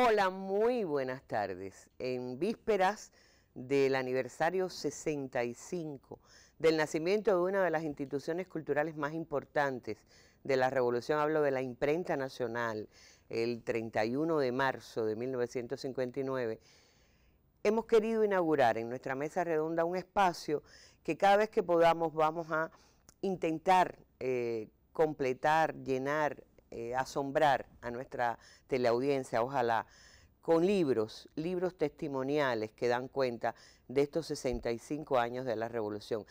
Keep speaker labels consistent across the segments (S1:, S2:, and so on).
S1: Hola, muy buenas tardes. En vísperas del aniversario 65 del nacimiento de una de las instituciones culturales más importantes de la revolución, hablo de la imprenta nacional, el 31 de marzo de 1959, hemos querido inaugurar en nuestra mesa redonda un espacio que cada vez que podamos vamos a intentar eh, completar, llenar, eh, asombrar a nuestra teleaudiencia, ojalá, con libros, libros testimoniales que dan cuenta de estos 65 años de la revolución.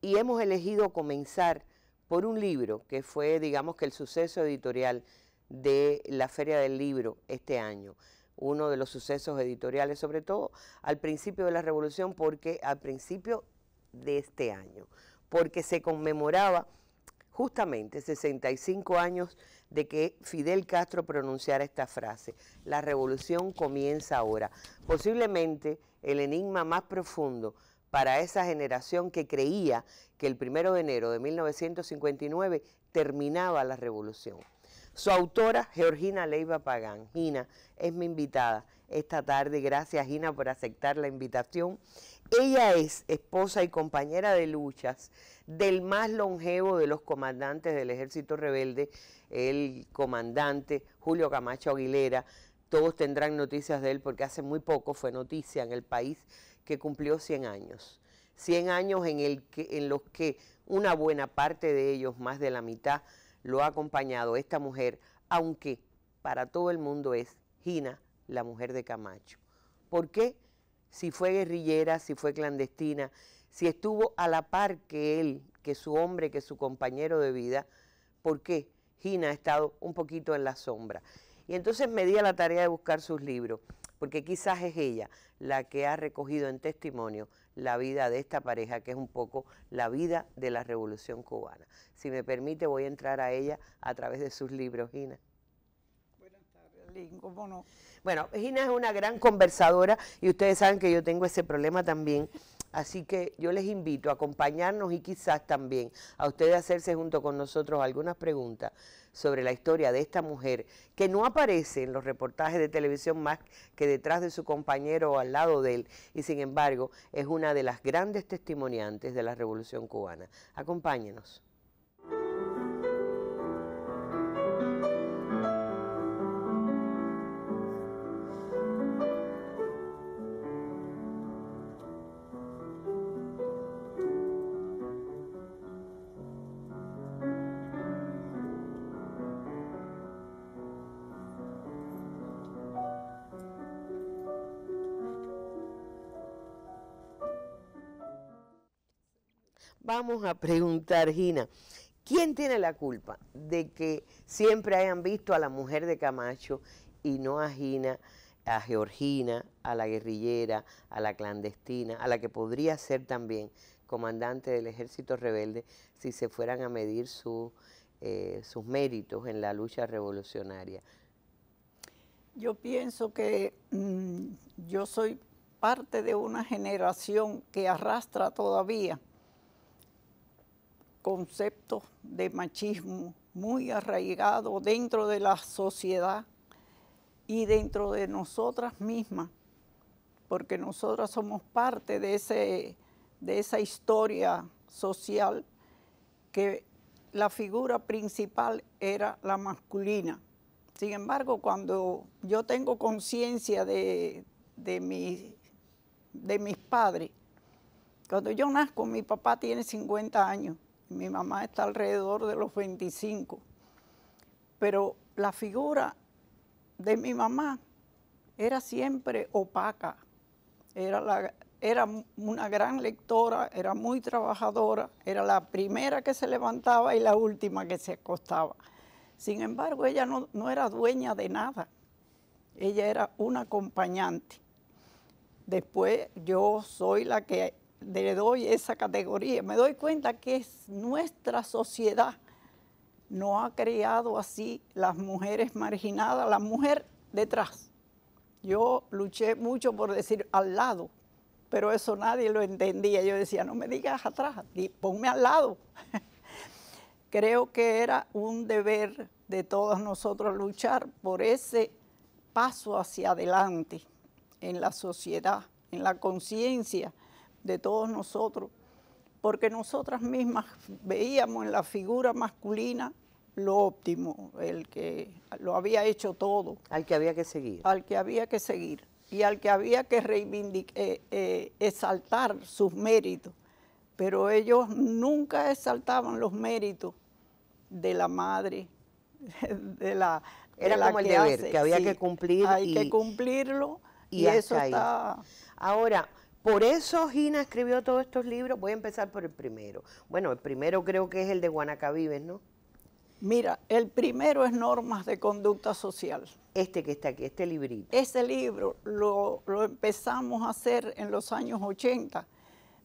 S1: Y hemos elegido comenzar por un libro que fue, digamos que el suceso editorial de la Feria del Libro este año, uno de los sucesos editoriales, sobre todo al principio de la revolución, porque al principio de este año, porque se conmemoraba justamente 65 años de que Fidel Castro pronunciara esta frase. La revolución comienza ahora. Posiblemente el enigma más profundo para esa generación que creía que el primero de enero de 1959 terminaba la revolución. Su autora, Georgina Leiva Pagán, Gina, es mi invitada esta tarde. Gracias Gina por aceptar la invitación. Ella es esposa y compañera de luchas del más longevo de los comandantes del ejército rebelde, el comandante Julio Camacho Aguilera. Todos tendrán noticias de él porque hace muy poco fue noticia en el país que cumplió 100 años. 100 años en, en los que una buena parte de ellos, más de la mitad, lo ha acompañado esta mujer, aunque para todo el mundo es Gina la mujer de Camacho. ¿Por qué? Si fue guerrillera, si fue clandestina, si estuvo a la par que él, que su hombre, que su compañero de vida, ¿por qué? Gina ha estado un poquito en la sombra. Y entonces me di a la tarea de buscar sus libros, porque quizás es ella la que ha recogido en testimonio la vida de esta pareja, que es un poco la vida de la Revolución Cubana. Si me permite, voy a entrar a ella a través de sus libros, Gina.
S2: Buenas tardes, cómo no.
S1: Bueno, Gina es una gran conversadora y ustedes saben que yo tengo ese problema también. Así que yo les invito a acompañarnos y quizás también a ustedes hacerse junto con nosotros algunas preguntas sobre la historia de esta mujer que no aparece en los reportajes de televisión más que detrás de su compañero o al lado de él y sin embargo es una de las grandes testimoniantes de la Revolución cubana. Acompáñenos. vamos a preguntar, Gina, ¿quién tiene la culpa de que siempre hayan visto a la mujer de Camacho y no a Gina, a Georgina, a la guerrillera, a la clandestina, a la que podría ser también comandante del ejército rebelde si se fueran a medir eh, sus méritos en la lucha revolucionaria?
S2: Yo pienso que mm, yo soy parte de una generación que arrastra todavía conceptos de machismo muy arraigado dentro de la sociedad y dentro de nosotras mismas, porque nosotras somos parte de, ese, de esa historia social que la figura principal era la masculina. Sin embargo, cuando yo tengo conciencia de, de mis padres, cuando yo nazco, mi papá tiene 50 años mi mamá está alrededor de los 25, pero la figura de mi mamá era siempre opaca, era, era una gran lectora, era muy trabajadora, era la primera que se levantaba y la última que se acostaba. Sin embargo, ella no, no era dueña de nada, ella era una acompañante. Después yo soy la que le doy esa categoría, me doy cuenta que es nuestra sociedad no ha creado así las mujeres marginadas, la mujer detrás. Yo luché mucho por decir al lado, pero eso nadie lo entendía. Yo decía, no me digas atrás, ponme al lado. Creo que era un deber de todos nosotros luchar por ese paso hacia adelante en la sociedad, en la conciencia de todos nosotros, porque nosotras mismas veíamos en la figura masculina lo óptimo, el que lo había hecho todo. Al que había que seguir. Al que había que seguir y al que había que reivindicar, eh, eh, exaltar sus méritos. Pero ellos nunca exaltaban los méritos
S1: de la madre, de la... Era como que que había que cumplir. Hay que cumplirlo y, eso está... Ahora, por eso Gina escribió todos estos libros. Voy a empezar por el primero. Bueno, el primero creo que es el de Guanacavives, ¿no? Mira, el primero es Normas de Conducta Social. Este que está aquí, este librito.
S2: Este libro lo, lo empezamos a hacer en los años 80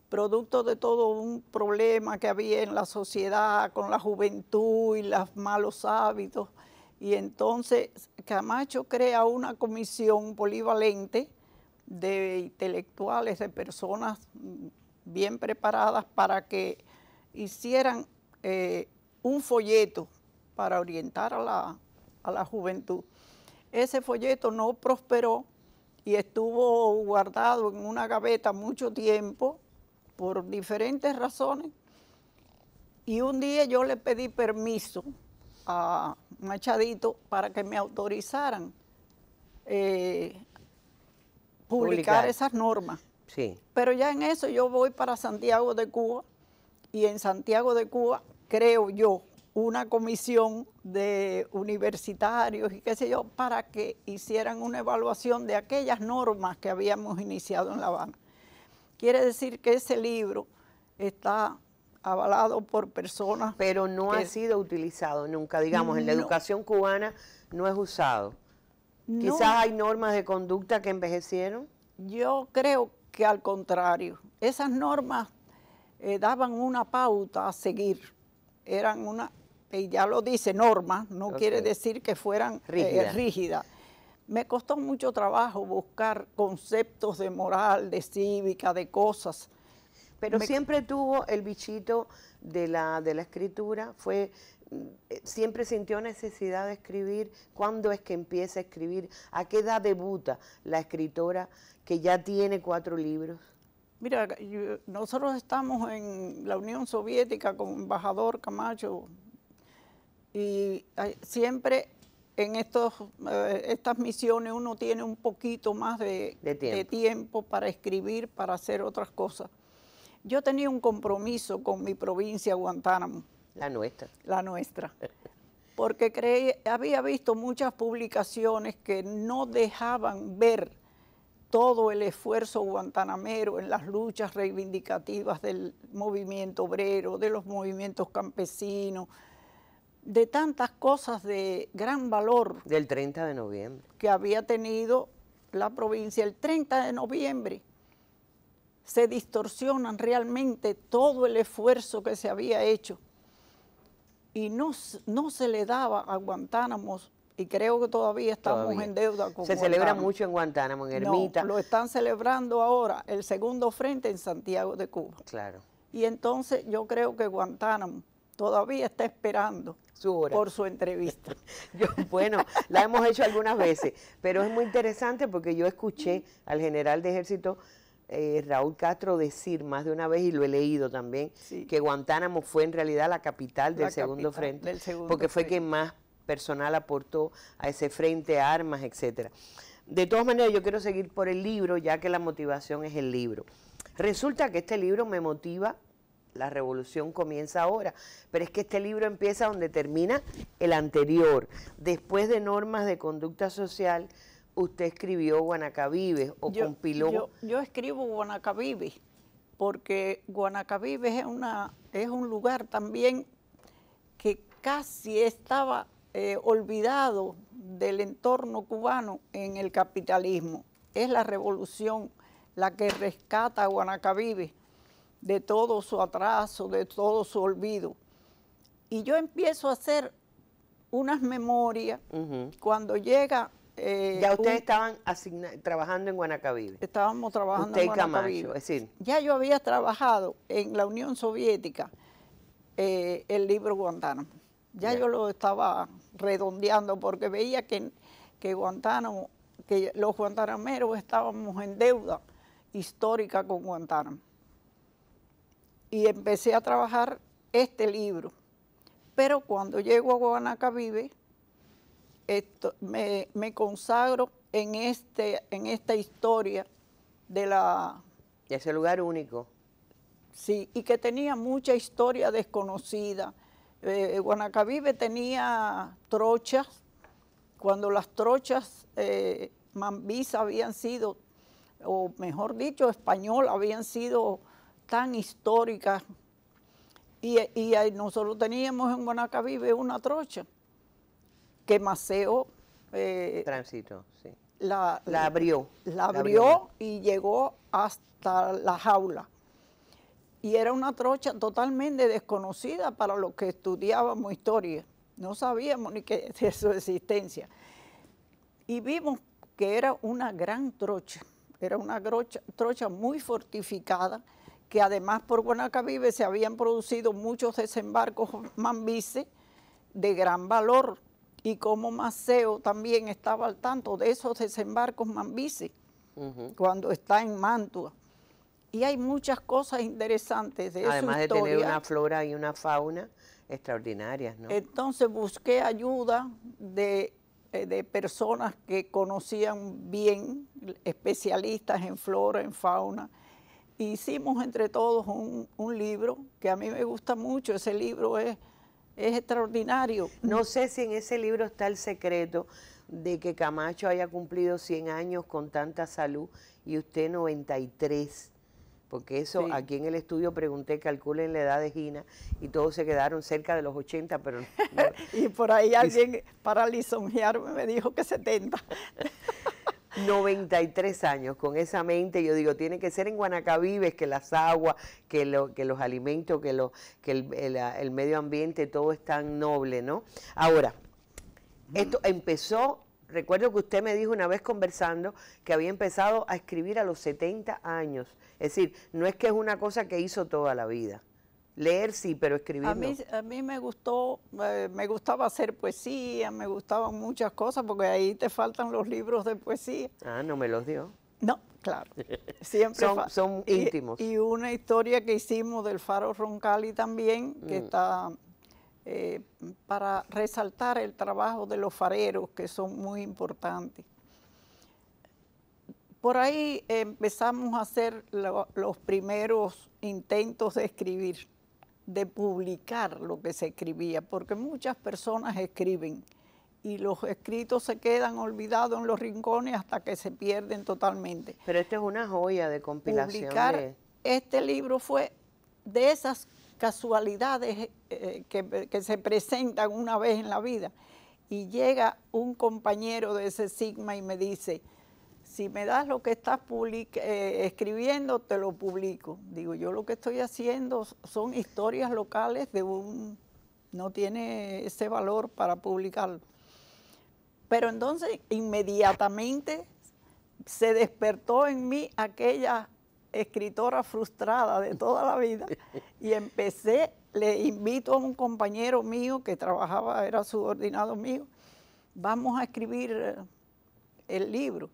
S2: producto de todo un problema que había en la sociedad con la juventud y los malos hábitos. Y entonces Camacho crea una comisión polivalente de intelectuales, de personas mm, bien preparadas para que hicieran eh, un folleto para orientar a la, juventud. Ese folleto no prosperó y estuvo guardado en una gaveta mucho tiempo por diferentes razones. Y un día yo le pedí permiso a Machadito para que me autorizaran eh,
S1: publicar, esas normas. Sí.
S2: Pero ya en eso yo voy para Santiago de Cuba y en Santiago de Cuba creo yo una comisión de universitarios y qué sé yo para que hicieran una evaluación de aquellas normas que habíamos iniciado en La Habana. Quiere decir que ese
S1: libro está avalado por personas. Pero no ha sido utilizado nunca, digamos, en la educación cubana no es usado.
S3: Quizás hay
S1: normas de conducta que envejecieron. Yo creo que al contrario, esas
S2: normas eh, daban una pauta a seguir. Eran una, y ya lo dice, normas, no quiere decir que fueran eh, rígidas. Me costó mucho trabajo buscar conceptos de moral, de cívica, de cosas.
S1: Pero siempre tuvo el bichito de la, de la escritura, fue eh, siempre sintió necesidad de escribir, cuándo es que empieza a escribir, a qué edad debuta la escritora que ya tiene cuatro libros.
S2: Mira, nosotros estamos en la Unión Soviética con embajador Camacho y siempre en eh, estas misiones uno tiene un poquito más de tiempo para escribir, para hacer otras cosas. Yo tenía un compromiso con mi provincia Guantánamo la nuestra. La nuestra. Porque había visto muchas publicaciones que no dejaban ver todo el esfuerzo guantanamero en las luchas reivindicativas del movimiento obrero, de los movimientos campesinos, de tantas cosas de gran valor. Del 30 de noviembre. Que había tenido la provincia el 30 de noviembre. Se distorsionan realmente todo el esfuerzo que se había hecho y no, se le daba a Guantánamo y creo que todavía estamos en deuda con Se celebra mucho
S1: en Guantánamo, en Ermita.
S2: lo están celebrando ahora, el segundo frente en Santiago de
S1: Cuba. Claro.
S2: Y entonces yo creo que Guantánamo todavía está esperando
S1: su por su entrevista. bueno, la hemos hecho algunas veces, pero es muy interesante porque yo escuché al general de ejército eh, Raúl Castro decir más de una vez, y lo he leído también, que Guantánamo fue en realidad la capital del segundo frente, porque fue quien más personal aportó a ese frente, armas, etcétera. De todas maneras, yo quiero seguir por el libro, ya que la motivación es el libro. Resulta que este libro me motiva, la revolución comienza ahora, pero es que este libro empieza donde termina el anterior, después de normas de conducta social, usted escribió Guanacavives o compiló.
S2: Yo, escribo Guanacavives porque Guanacavives es, una, es un lugar también que casi estaba eh, olvidado del entorno cubano en el capitalismo. Es la revolución la que rescata a de todo su atraso, de todo su olvido. Y yo empiezo a hacer unas memorias cuando llega eh, ya ustedes
S1: estaban trabajando en Guanacabíbe. Estábamos trabajando en Guanacavive.
S2: Ya yo había trabajado en la Unión Soviética eh, el libro Guantánamo. Ya, yo lo estaba redondeando porque veía que, que Guantánamo, que los guantanameros estábamos en deuda histórica con Guantánamo. Y empecé a trabajar este libro. Pero cuando llego a Guanacabíbe me, consagro en, este, en esta historia de la... De ese lugar único. Sí, y que tenía mucha historia desconocida. Eh, tenía trochas, cuando las trochas eh, habían sido, o mejor dicho, español, habían sido tan históricas. Y, y nosotros teníamos en Guanacabibe una trocha que Maceo... Eh,
S1: Tránsito, eh, La, abrió.
S2: La abrió, y llegó hasta la jaula. Y era una trocha totalmente desconocida para los que estudiábamos historia. No sabíamos ni que, de su existencia. Y vimos que era una gran trocha, era una trocha muy fortificada, que además por Guanacavive se habían producido muchos desembarcos mambises de gran valor, y como Maceo también estaba al tanto de esos desembarcos Mambici cuando está en Mantua. Y hay muchas cosas interesantes de Además de tener una
S1: flora y una fauna extraordinarias, ¿no?
S2: Entonces busqué ayuda de, eh, de personas que conocían bien, especialistas en flora, en fauna, hicimos entre todos
S1: un, libro que a mí me gusta mucho. Ese libro es es extraordinario. No sé si en ese libro está el secreto de que Camacho haya cumplido 100 años con tanta salud y usted 93. Porque eso, aquí en el estudio pregunté, calculen la edad de Gina y todos se quedaron cerca de los 80, pero...
S2: y por ahí alguien
S1: para lisonjearme me dijo que 70. 93 años con esa mente, yo digo, tiene que ser en Guanacavives que las aguas, que, que los alimentos, que, ah, el, medio ambiente, todo es tan noble, ¿no? Ahora, esto empezó, recuerdo que usted me dijo una vez conversando que había empezado a escribir a los 70 años, es decir, no es que es una cosa que hizo toda la vida. Leer sí, pero escribir a mí,
S2: A mí me gustó, eh, me gustaba hacer poesía, me gustaban muchas cosas, porque ahí te faltan los libros de poesía.
S1: Ah, no me los dio.
S2: No, claro.
S1: Siempre son, son íntimos. Y,
S2: una historia que hicimos del Faro Roncali también, que mm. está eh, para resaltar el trabajo de los fareros, que son muy importantes. Por ahí empezamos a hacer los primeros intentos de escribir de publicar lo que se escribía, porque muchas personas escriben y los escritos se quedan olvidados en los rincones hasta que se pierden totalmente. Pero esta es una joya de compilación. Publicar este libro fue de esas casualidades eh, que, que, se presentan una vez en la vida. Y llega un compañero de ese Sigma y me dice, si me das lo que estás eh, escribiendo, te lo publico. Digo, yo lo que estoy haciendo son historias locales de un... no tiene ese valor para publicarlo. Pero entonces inmediatamente se despertó en mí aquella escritora frustrada de toda la vida y empecé, le invito a un compañero mío que trabajaba, era subordinado mío, vamos a escribir eh, el libro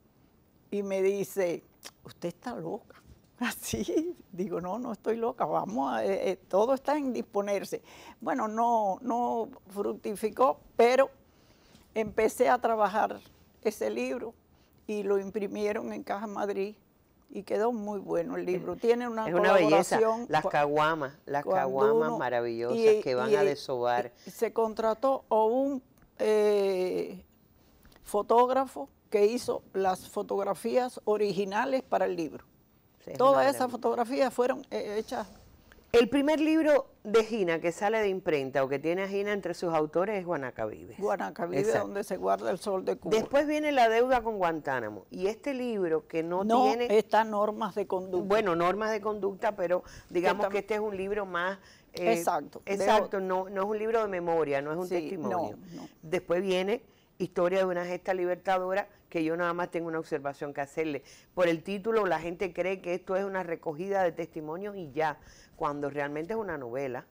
S2: y me dice, usted está loca. Así, digo, no, no estoy loca, vamos, a, eh, eh, todo está en disponerse. Bueno, no, no fructificó, pero empecé a trabajar ese libro y lo imprimieron en Caja Madrid y quedó muy bueno el libro. Tiene una, colaboración.
S1: Las caguamas, las caguamas maravillosas que van a desovar.
S2: Se contrató a un eh, fotógrafo que hizo las
S1: fotografías originales para el libro. Todas esas
S2: fotografías fueron eh, hechas.
S1: El primer libro de Gina que sale de imprenta o que tiene a Gina entre sus autores es Guanacavives. Guanacavives, donde se guarda el sol de Cuba. Después viene La deuda con Guantánamo. Y este libro que no, tiene... No, está normas de conducta. Bueno, normas de conducta, pero digamos que este es un libro más eh, exacto. Exacto, no, es un libro de memoria, no es un testimonio. Después viene Historia de una gesta libertadora, que yo nada más tengo una observación que hacerle. Por el título la gente cree que esto es una recogida de testimonios y ya, cuando realmente es una novela.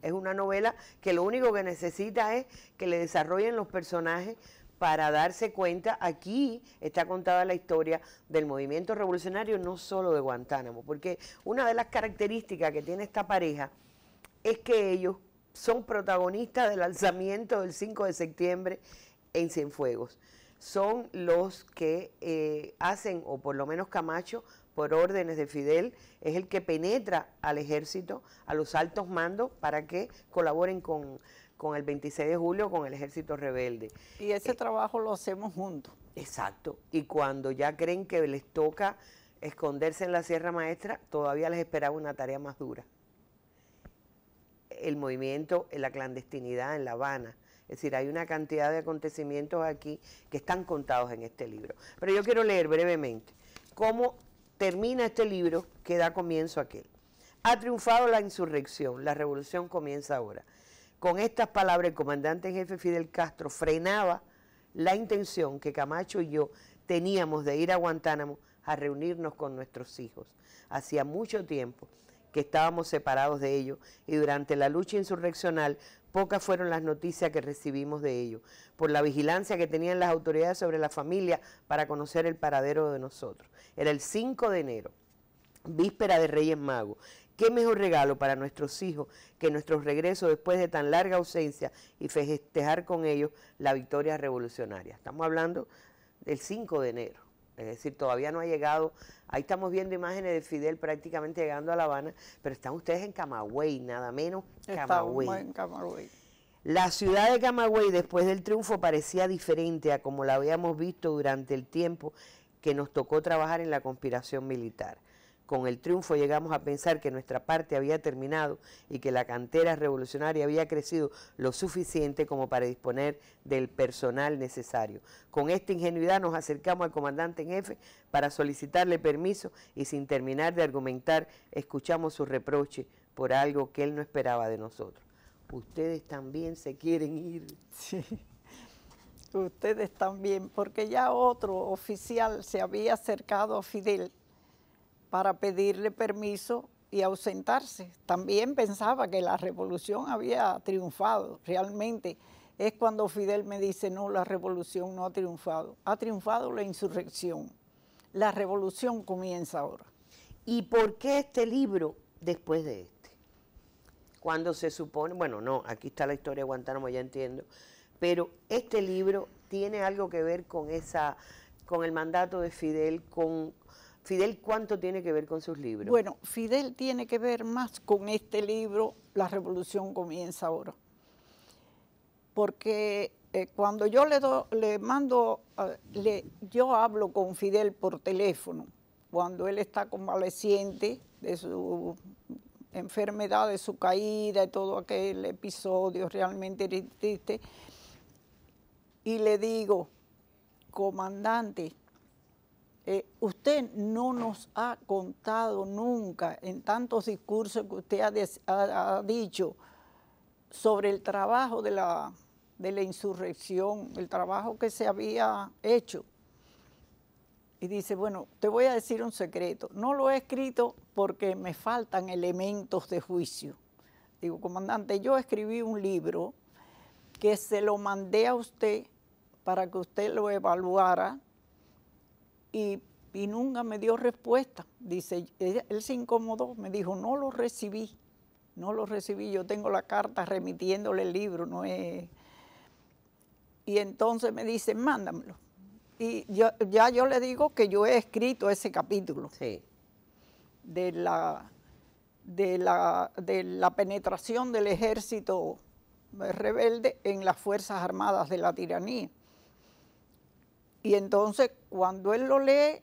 S1: Es una novela que lo único que necesita es que le desarrollen los personajes para darse cuenta, aquí está contada la historia del movimiento revolucionario, no solo de Guantánamo, porque una de las características que tiene esta pareja es que ellos son protagonistas del alzamiento del 5 de septiembre en Cienfuegos son los que eh, hacen, o por lo menos Camacho, por órdenes de Fidel, es el que penetra al ejército, a los altos mandos, para que colaboren con, el 26 de julio, con el ejército rebelde. Y ese eh, trabajo lo hacemos juntos. Exacto. Y cuando ya creen que les toca esconderse en la Sierra Maestra, todavía les esperaba una tarea más dura. El movimiento en la clandestinidad en La Habana es decir, hay una cantidad de acontecimientos aquí que están contados en este libro. Pero yo quiero leer brevemente cómo termina este libro que da comienzo a aquel. Ha triunfado la insurrección, la revolución comienza ahora. Con estas palabras, el comandante en jefe Fidel Castro frenaba la intención que Camacho y yo teníamos de ir a Guantánamo a reunirnos con nuestros hijos. Hacía mucho tiempo que estábamos separados de ellos y durante la lucha insurreccional Pocas fueron las noticias que recibimos de ellos, por la vigilancia que tenían las autoridades sobre la familia para conocer el paradero de nosotros. Era el 5 de enero, víspera de Reyes Magos. ¿Qué mejor regalo para nuestros hijos que nuestro regreso después de tan larga ausencia y festejar con ellos la victoria revolucionaria? Estamos hablando del 5 de enero es decir, todavía no ha llegado. Ahí estamos viendo imágenes de Fidel prácticamente llegando a La Habana, pero están ustedes en Camagüey, nada menos Camagüey. En Camagüey. La ciudad de Camagüey después del triunfo parecía diferente a como la habíamos visto durante el tiempo que nos tocó trabajar en la conspiración militar. Con el triunfo llegamos a pensar que nuestra parte había terminado y que la cantera revolucionaria había crecido lo suficiente como para disponer del personal necesario. Con esta ingenuidad nos acercamos al comandante en jefe para solicitarle permiso y sin terminar de argumentar escuchamos su reproche por algo que él no esperaba de nosotros. Ustedes también se quieren ir.
S2: ustedes también,
S1: porque ya otro
S2: oficial se había acercado a Fidel para pedirle permiso y ausentarse. También pensaba que la revolución había triunfado realmente. Es cuando Fidel me dice, no, la revolución no ha triunfado, ha triunfado la insurrección. La revolución comienza ahora. ¿Y por qué este libro
S1: después de este? Cuando se supone, bueno, no, aquí está la historia de Guantánamo, ya entiendo, pero este libro tiene algo que ver con esa, con el mandato de Fidel, con Fidel, ¿cuánto tiene que ver con sus libros? Bueno, Fidel tiene
S2: que ver más con este libro, La Revolución Comienza Ahora. Porque eh, cuando yo le, le mando, yo hablo con Fidel por teléfono, cuando él está convaleciente de su enfermedad, de su caída y todo aquel episodio realmente triste, y le digo, comandante, eh, usted no nos ha contado nunca en tantos discursos que usted ha, dicho sobre el trabajo de la, de la, insurrección, el trabajo que se había hecho. Y dice, bueno, te voy a decir un secreto. No lo he escrito porque me faltan elementos de juicio. Digo, comandante, yo escribí un libro que se lo mandé a usted para que usted lo evaluara y, nunca me dio respuesta. Dice, él, se incomodó, me dijo, no lo recibí, no lo recibí, yo tengo la carta remitiéndole el libro, no es... Y entonces me dice, mándamelo. Y ya yo le digo que yo he escrito ese capítulo de, la, de, de la penetración del ejército rebelde en las Fuerzas Armadas de la tiranía. Y entonces cuando él lo lee,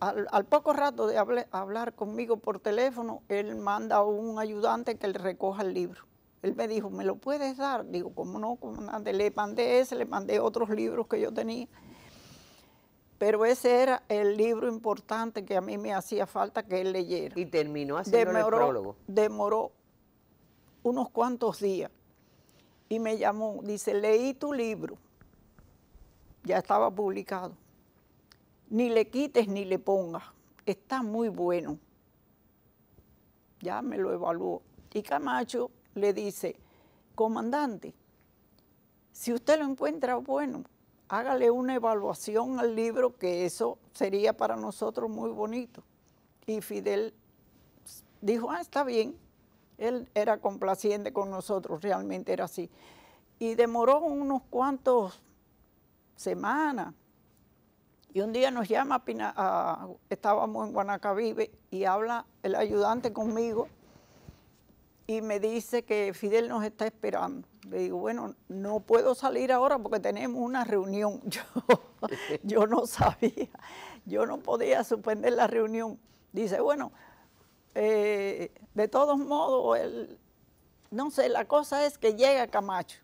S2: al, poco rato de hablar conmigo por teléfono, él manda a un ayudante que le recoja el libro. Él me dijo, ¿me lo puedes dar? Digo, ¿cómo no? le mandé ese, le mandé otros libros que yo tenía. Pero ese era el libro importante que a mí me hacía falta que él leyera. Y terminó haciendo prólogo. Demoró unos cuantos días y me llamó. Dice, leí tu libro ya estaba publicado. Ni le quites ni le pongas, está muy bueno. Ya me lo evaluó. Y Camacho le dice, comandante, si usted lo encuentra bueno, hágale una evaluación al libro, que eso sería para nosotros muy bonito. Y Fidel dijo, ah, está bien. Él era complaciente con nosotros, realmente era así. Y demoró unos cuantos semana. Y un día nos llama, estábamos en Guanacabive y habla el ayudante conmigo y me dice que Fidel nos está esperando. Le digo, bueno, no puedo salir ahora porque tenemos una reunión. Yo, no sabía, yo no podía suspender la reunión. Dice, bueno, eh, de todos modos, no sé, la cosa es que llega Camacho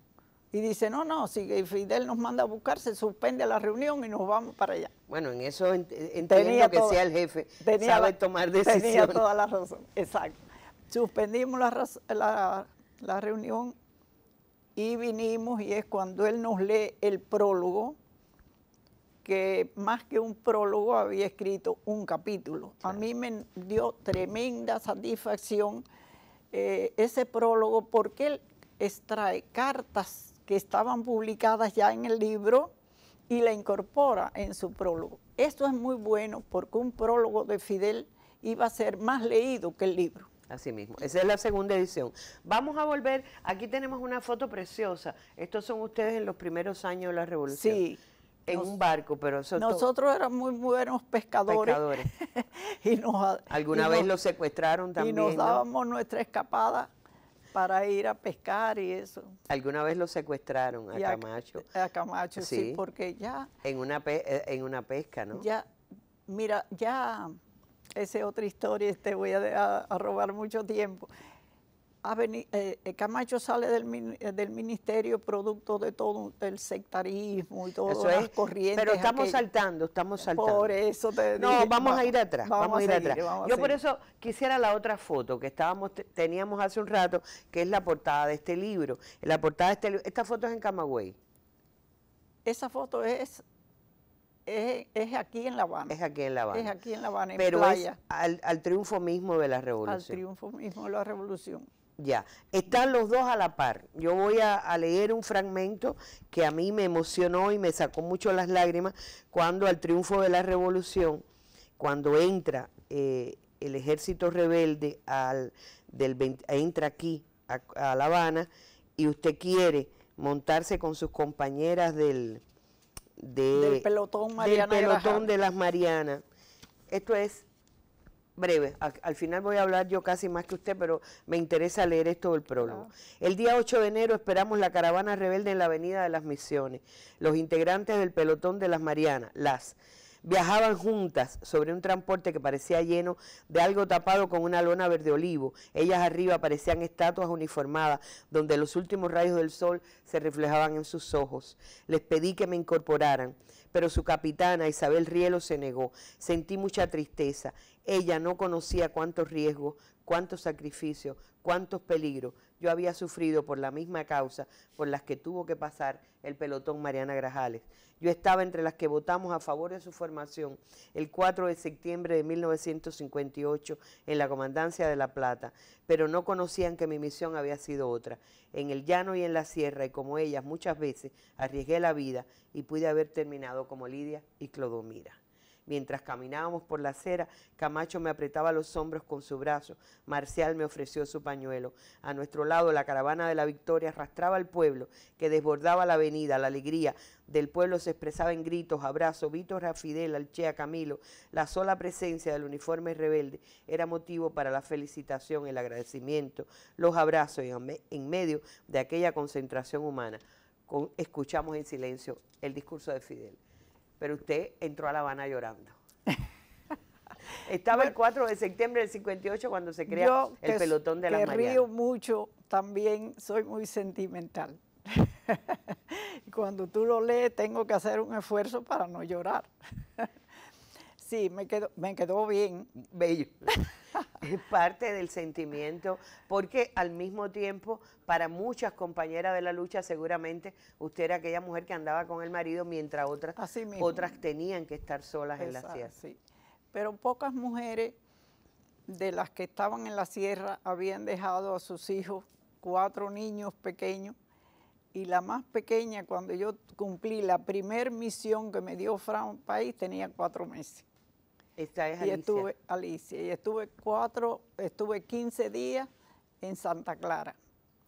S2: y dice, no, no, si Fidel nos manda a buscar, se suspende la reunión y nos vamos para allá.
S1: Bueno, en eso ent eh, que sea el jefe, tenía sabe tomar decisiones. Tenía toda
S2: la razón, exacto. Suspendimos la, reunión y vinimos y es cuando él nos lee el prólogo, que más que un prólogo había escrito un capítulo. A mí me dio tremenda satisfacción eh, ese prólogo porque él extrae cartas que estaban publicadas ya en el libro y la incorpora en su prólogo. Esto es muy bueno porque un prólogo de Fidel iba a ser más leído que el libro.
S1: Así mismo, esa es la segunda edición. Vamos a volver, aquí tenemos una foto preciosa. Estos son ustedes en los primeros años de la revolución. Sí. En un barco, pero eso nosotros éramos muy buenos pescadores. y Alguna vez los secuestraron también. Y nos dábamos
S2: nuestra escapada para ir a pescar y eso.
S1: ¿Alguna vez lo secuestraron a, Camacho? A Camacho, sí.
S2: porque ya...
S1: En una, eh, en una pesca, ¿no? Ya,
S2: mira, ya esa es otra historia, te voy a, a, robar mucho tiempo. Eh, eh, Camacho sale eh, del, ministerio producto de todo el sectarismo y todas eso es, corriente. Pero estamos
S1: saltando, estamos saltando. Por
S2: eso te No, vamos, a ir atrás, Yo por
S1: eso quisiera la otra foto que estábamos teníamos hace un rato, que es la portada de este libro. La portada de este esta foto es en Camagüey. Esa foto es es, aquí en La Habana. Es aquí en La Habana. Es
S2: aquí en La Habana, Pero es
S1: al, al triunfo mismo de la revolución. Al
S2: triunfo mismo de la revolución.
S1: Ya, están los dos a la par. Yo voy a, leer un fragmento que a mí me emocionó y me sacó mucho las lágrimas cuando al triunfo de la revolución, cuando entra eh, el ejército rebelde al, del entra aquí a, La Habana y usted quiere montarse con sus compañeras del,
S2: pelotón, del pelotón de
S1: las Marianas. Esto es breve, al final voy a hablar yo casi más que usted, pero me interesa leer esto del prólogo. El día 8 de enero esperamos la caravana rebelde en la Avenida de las Misiones, los integrantes del pelotón de las Marianas, las Viajaban juntas sobre un transporte que parecía lleno de algo tapado con una lona verde olivo. Ellas arriba parecían estatuas uniformadas, donde los últimos rayos del sol se reflejaban en sus ojos. Les pedí que me incorporaran, pero su capitana Isabel Rielo se negó. Sentí mucha tristeza. Ella no conocía cuántos riesgos, cuántos sacrificios, cuántos peligros yo había sufrido por la misma causa por las que tuvo que pasar el pelotón Mariana Grajales. Yo estaba entre las que votamos a favor de su formación el 4 de septiembre de 1958 en la Comandancia de La Plata, pero no conocían que mi misión había sido otra. En el llano y en la sierra, y como ellas muchas veces, arriesgué la vida y pude haber terminado como Lidia y Clodomira. Mientras caminábamos por la acera, Camacho me apretaba los hombros con su brazo, Marcial me ofreció su pañuelo. A nuestro lado, la caravana de la victoria arrastraba al pueblo, que desbordaba la avenida, la alegría del pueblo se expresaba en gritos, abrazos, al Che, a Camilo, la sola presencia del uniforme rebelde era motivo para la felicitación, el agradecimiento, los abrazos en medio de aquella concentración humana. Escuchamos en silencio el discurso de Fidel pero usted entró a La Habana llorando. Estaba el 4 de septiembre del 58 cuando se crea el pelotón de la maría. Yo río
S2: mucho, también soy muy sentimental. cuando tú lo lees tengo que hacer un esfuerzo para no llorar.
S1: sí, me me quedó bien. Bello. Es parte del sentimiento, porque al mismo tiempo, para muchas compañeras de la lucha, seguramente usted era aquella mujer que andaba con el marido mientras otras, otras tenían que estar solas en la sierra.
S2: Pero pocas mujeres de las que estaban en la sierra habían dejado a sus hijos, cuatro niños pequeños, y la más pequeña, cuando yo cumplí la primer misión que me dio Fran País, tenía cuatro meses. Y estuve, Alicia, y estuve cuatro, estuve 15 días en Santa Clara.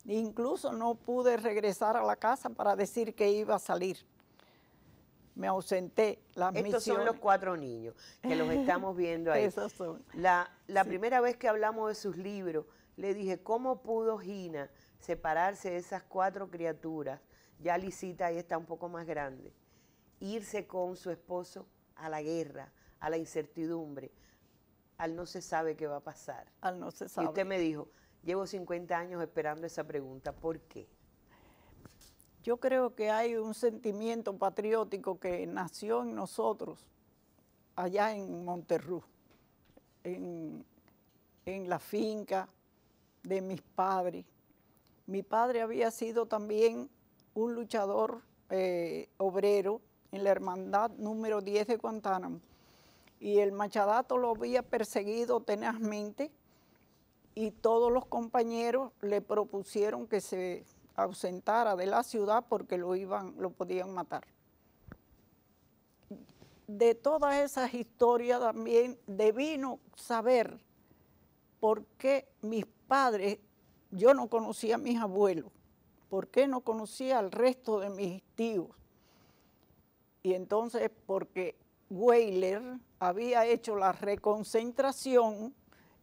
S2: Incluso no pude regresar a la casa para decir que iba a salir. Me ausenté. Estos son los
S1: cuatro niños que los estamos viendo ahí. La, primera vez que hablamos de sus libros, le dije, ¿cómo pudo Gina separarse de esas cuatro criaturas? Ya Lisita ahí está un poco más grande. Irse con su esposo a la guerra, a la incertidumbre, al no se sabe qué va a pasar. Al no se sabe. Y usted me dijo, llevo 50 años esperando esa pregunta, ¿por qué?
S2: Yo creo que hay un sentimiento patriótico que nació en nosotros, allá en Monterruz, en, la finca de mis padres. Mi padre había sido también un luchador eh, obrero en la hermandad número 10 de Guantánamo y el machadato lo había perseguido tenazmente y todos los compañeros le propusieron que se ausentara de la ciudad porque lo iban, lo podían matar. De todas esas historias también devino saber por qué mis padres, yo no conocía a mis abuelos, por qué no conocía al resto de mis tíos. Y entonces porque Weiler había hecho la reconcentración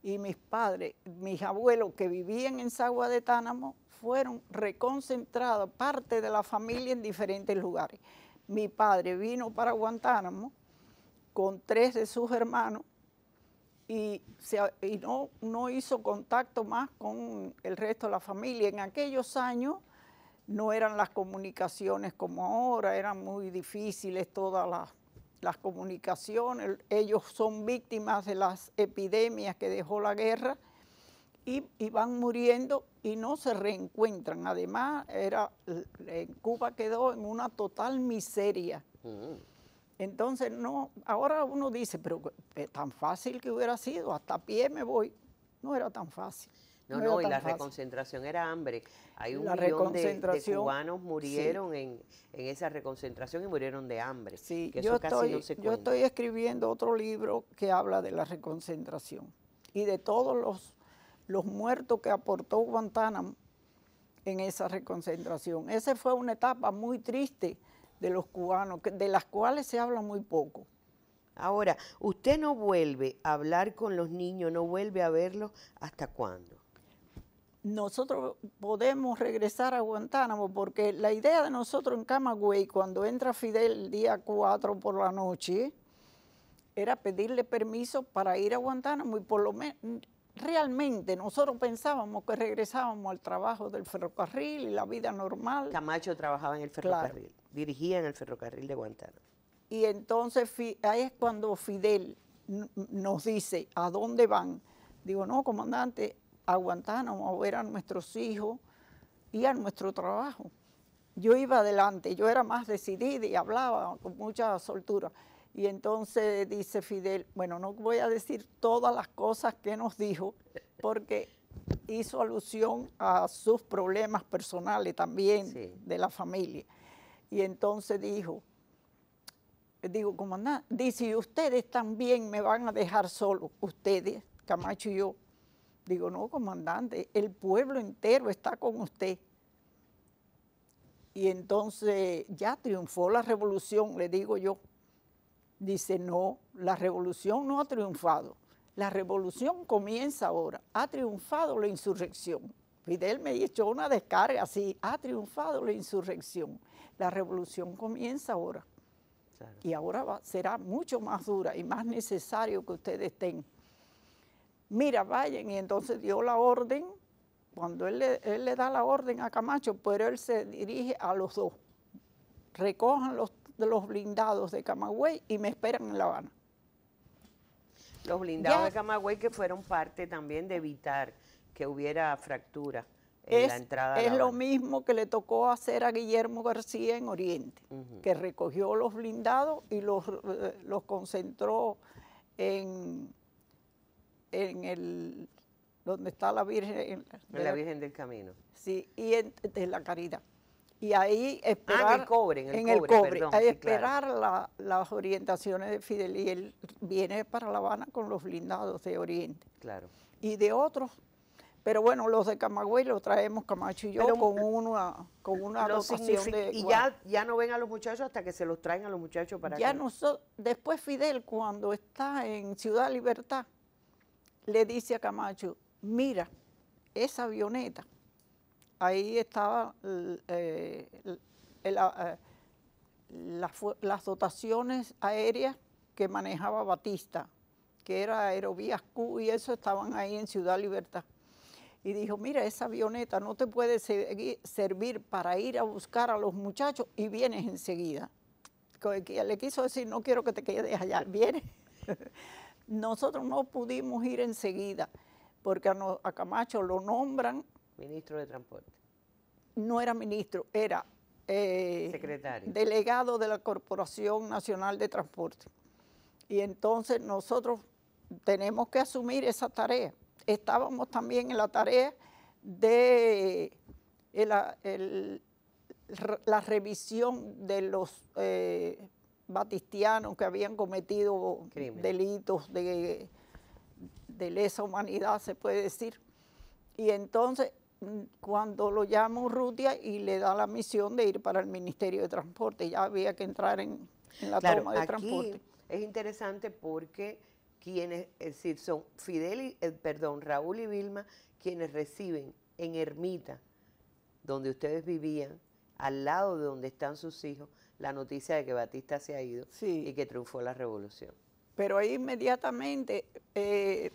S2: y mis padres, mis abuelos que vivían en Sagua de Tánamo, fueron reconcentrados, parte de la familia en diferentes lugares. Mi padre vino para Guantánamo con tres de sus hermanos y, no, no hizo contacto más con el resto de la familia. En aquellos años no eran las comunicaciones como ahora, eran muy difíciles todas las las comunicaciones, ellos son víctimas de las epidemias que dejó la guerra y, van muriendo y no se reencuentran. Además, era, Cuba quedó en una total miseria. Entonces, no, ahora uno dice, pero eh, tan fácil que hubiera sido, hasta pie me voy. No era tan
S1: fácil. No, no, y la reconcentración era hambre. Hay un millón de, cubanos murieron en, esa reconcentración y murieron de hambre. Sí, yo, estoy,
S2: escribiendo otro libro que habla de la reconcentración y de todos los, los muertos que aportó Guantánamo en esa reconcentración. Esa fue
S1: una etapa muy triste de los cubanos, de las cuales se habla muy poco. Ahora, usted no vuelve a hablar con los niños, no vuelve a verlos, ¿hasta cuándo?
S2: nosotros podemos regresar a Guantánamo porque la idea de nosotros en Camagüey, cuando entra Fidel día 4 por la noche, era pedirle permiso para ir a Guantánamo y por lo menos realmente nosotros pensábamos que regresábamos al trabajo del ferrocarril y la vida normal. Camacho
S1: trabajaba en el ferrocarril, dirigía en el ferrocarril de Guantánamo.
S2: Y entonces ahí es cuando Fidel nos dice, ¿a dónde van? Digo, no, comandante, a Guantánamo a ver a nuestros hijos y a nuestro trabajo. Yo iba adelante, yo era más decidida y hablaba con mucha soltura. Y entonces dice Fidel, bueno, no voy a decir todas las cosas que nos dijo, porque hizo alusión a sus problemas personales también de la familia. Y entonces dijo, digo, comandante, dice, ustedes también me van a dejar solo, ustedes, Camacho y yo, Digo, no, comandante, el pueblo entero está con usted. Y entonces ya triunfó la revolución, le digo yo. Dice, no, la revolución no ha triunfado. La revolución comienza ahora. Ha triunfado la insurrección. Fidel me hecho una descarga así. Ha triunfado la insurrección. La revolución comienza ahora. Y ahora será mucho más dura y más necesario que ustedes estén mira, vayan. Y entonces dio la orden, cuando él le, da la orden a Camacho, pero él se dirige a los dos. Recojan los, los blindados de Camagüey y me esperan en La Habana.
S1: Los blindados de Camagüey que fueron parte también de evitar que hubiera fractura en es, la entrada. Es lo
S2: mismo que le tocó hacer a Guillermo García en Oriente, que recogió los blindados y los eh, concentró en en el donde está la Virgen. En la, de la Virgen del Camino. Sí, y en, la Caridad. Y ahí ah,
S1: esperar. en el cobre, en el, cobre,
S2: esperar las orientaciones de Fidel. Y él viene para La Habana con los blindados de Oriente. Claro. Y de otros. Pero bueno, los de Camagüey los traemos Camacho y yo con una, con una dotación de. Y ya,
S1: ya no ven a los muchachos hasta que se los traen a los muchachos para ya nosotros después Fidel,
S2: cuando está en Ciudad Libertad, le dice a Camacho, mira, esa avioneta, ahí estaban eh, eh, las dotaciones aéreas que manejaba Batista, que era Aerovías Q y eso estaban ahí en Ciudad Libertad. Y dijo, mira, esa avioneta no te puede servir para ir a buscar a los muchachos y vienes enseguida. Le quiso decir, no quiero que te quedes allá, vienes. Nosotros no pudimos ir enseguida, porque a, Camacho lo nombran.
S1: Ministro de Transporte.
S2: No era ministro, era eh,
S1: delegado
S2: de la Corporación Nacional de Transporte. Y entonces nosotros tenemos que asumir esa tarea. Estábamos también en la tarea de la revisión de los eh, batistianos que habían cometido delitos de, de lesa humanidad, se puede decir. Y entonces, mm, cuando lo llama rutia y le da la misión de ir para el Ministerio de Transporte, ya había que entrar en,
S1: la toma de transporte. Es interesante porque quienes, es decir, son Fidel y, eh, perdón, Raúl y Vilma, quienes reciben en Ermita, donde ustedes vivían, al lado de donde están sus hijos, la noticia de que Batista se ha ido y que triunfó la revolución. Pero ahí inmediatamente eh,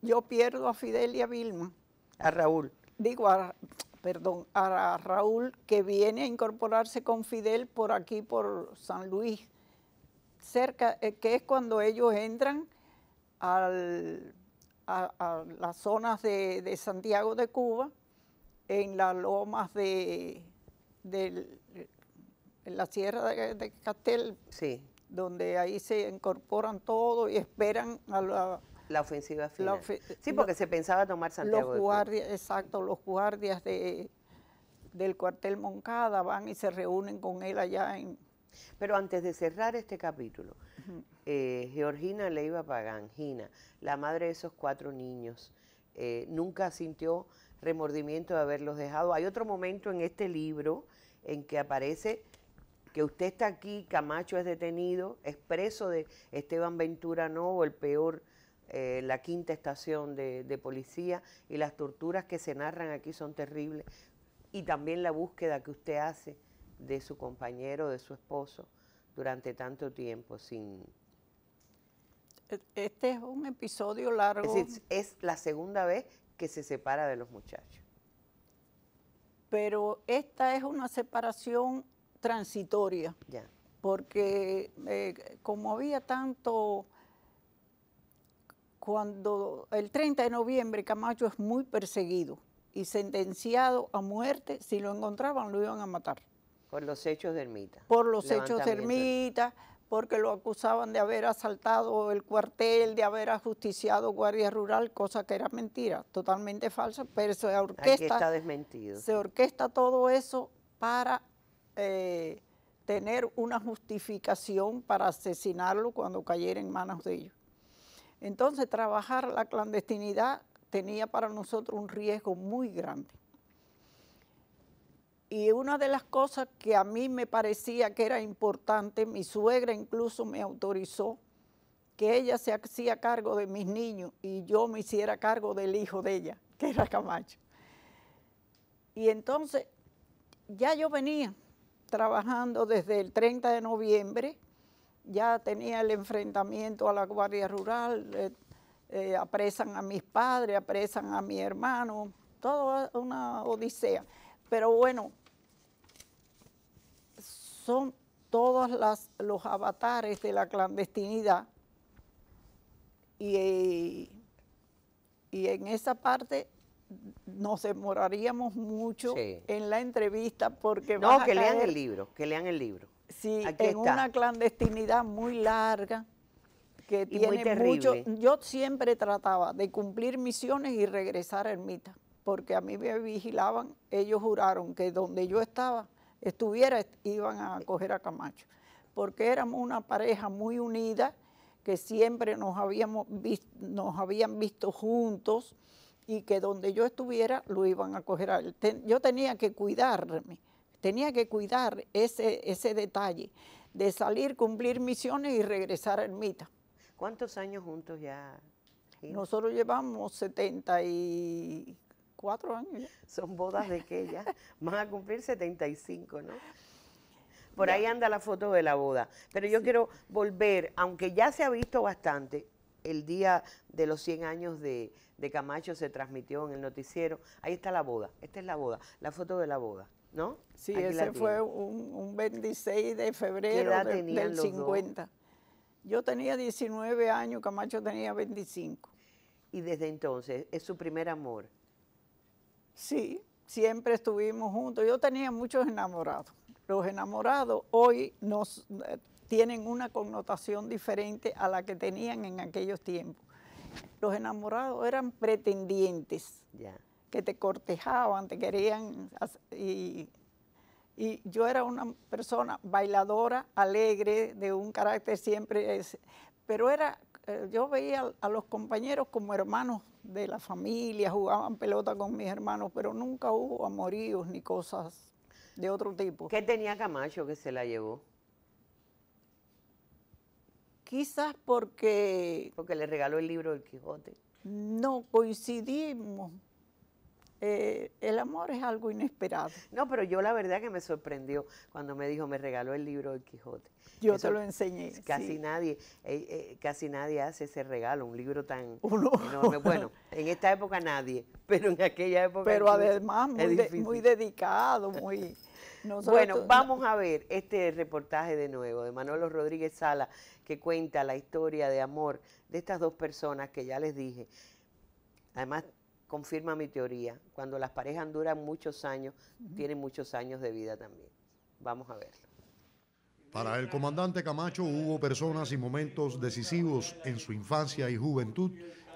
S1: yo pierdo a
S2: Fidel y a Vilma. A Raúl. Digo, a, perdón, a Raúl que viene a incorporarse con Fidel por aquí, por San Luis, cerca, eh, que es cuando ellos entran a, las zonas de, Santiago de Cuba, en las lomas de, del en la sierra de, Castel, sí. donde ahí se incorporan
S1: todo y esperan a la... La ofensiva final. sí, porque se pensaba tomar Santiago. Los
S2: guardias, exacto, los guardias de, del cuartel Moncada van y
S1: se reúnen con él allá en... Pero antes de cerrar este capítulo, eh, Georgina Leiva Pagán, Gina, la madre de esos cuatro niños, eh, nunca sintió remordimiento de haberlos dejado. Hay otro momento en este libro en que aparece que usted está aquí, Camacho es detenido, es preso de Esteban Ventura Novo, el peor, eh, la quinta estación de, policía, y las torturas que se narran aquí son terribles, y también la búsqueda que usted hace de su compañero, de su esposo, durante tanto tiempo sin... E, este es un episodio largo. Es, es la segunda vez que se separa de los muchachos. Pero esta
S2: es una separación transitoria. Porque eh, como había tanto, cuando el 30 de noviembre Camacho es muy perseguido y sentenciado a muerte, si lo encontraban lo iban a matar.
S1: Por los hechos de Ermita. Por los hechos de
S2: Ermita, porque lo acusaban de haber asaltado el cuartel, de haber ajusticiado Guardia Rural, cosa que era mentira, totalmente falsa, pero se orquesta. desmentido. Se orquesta todo eso para eh, tener una justificación para asesinarlo cuando cayera en manos de ellos. Entonces, trabajar la clandestinidad tenía para nosotros un riesgo muy grande. Y una de las cosas que a mí me parecía que era importante, mi suegra incluso me autorizó que ella se hacía cargo de mis niños y yo me hiciera cargo del hijo de ella, que era Camacho. Y entonces ya yo venía trabajando desde el 30 de noviembre, ya tenía el enfrentamiento a la Guardia Rural, eh, eh, apresan a mis padres, apresan a mi hermano, toda una odisea. Pero bueno, son todos los avatares de la clandestinidad y, y en esa parte nos demoraríamos mucho en la entrevista porque... No, que lean el
S1: libro, que lean el libro. Sí, en una
S2: clandestinidad muy larga que tiene mucho... Yo siempre trataba de cumplir misiones y regresar a ermita, porque a mí me vigilaban, ellos juraron que donde yo estaba, estuviera, iban a coger a Camacho, porque éramos una pareja muy unida, que siempre nos, habíamos nos habían visto juntos, y que donde yo estuviera lo iban a coger. A yo tenía que cuidarme, tenía que cuidar ese, ese detalle de salir, cumplir misiones y regresar a Ermita.
S1: ¿Cuántos años juntos ya? Nosotros llevamos 74 años. Son bodas de que ya van a cumplir 75, ¿no? Por ahí anda la foto de la boda. Pero yo quiero volver, aunque ya se ha visto bastante el día de los 100 años de, de Camacho se transmitió en el noticiero. Ahí está la boda, esta es la boda, la foto de la boda, ¿no? Sí, ese fue
S2: un, 26 de febrero del 50. Yo tenía 19 años, Camacho tenía 25. Y desde entonces, ¿es su primer amor? Sí, siempre estuvimos juntos. Yo tenía muchos enamorados. Los enamorados hoy eh, tienen una connotación diferente a la que tenían en aquellos tiempos los enamorados eran pretendientes que te cortejaban, te querían y, yo era una persona bailadora, alegre, de un carácter siempre, pero era, eh, yo veía a los compañeros como hermanos de la familia, jugaban pelota con mis hermanos, pero nunca hubo amoríos ni cosas de
S1: otro tipo. ¿Qué tenía Camacho que se la llevó? quizás porque... Porque le regaló el libro del Quijote.
S2: No coincidimos.
S1: Eh, el amor es algo inesperado. No, pero yo la verdad que me sorprendió cuando me dijo, me regaló el libro del Quijote. Yo te lo enseñé. Casi nadie, eh, eh, casi nadie hace ese regalo, un libro tan Bueno, en esta época nadie, pero en aquella época. Pero además muy dedicado, muy
S2: bueno, vamos
S1: a ver este reportaje de nuevo de Manolo Rodríguez Sala, que cuenta la historia de amor de estas dos personas que ya les dije. Además, confirma mi teoría, cuando las parejas duran muchos años, tienen muchos años de vida también. Vamos a verlo.
S3: Para el comandante Camacho hubo personas y momentos decisivos en su infancia y juventud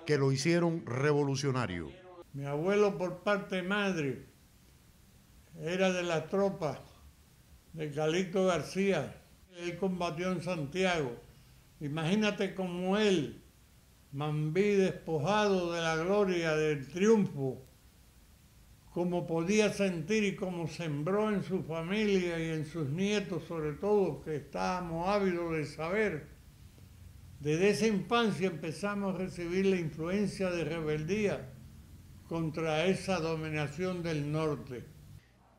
S3: que lo hicieron revolucionario.
S4: Mi abuelo por parte de madre era de la tropa de Galito García. Él combatió en Santiago. Imagínate como él, Mambí despojado de la gloria, del triunfo, como podía sentir y como sembró en su familia y en sus nietos, sobre todo, que estábamos ávidos de saber. Desde esa infancia empezamos a recibir la influencia de rebeldía contra esa dominación del norte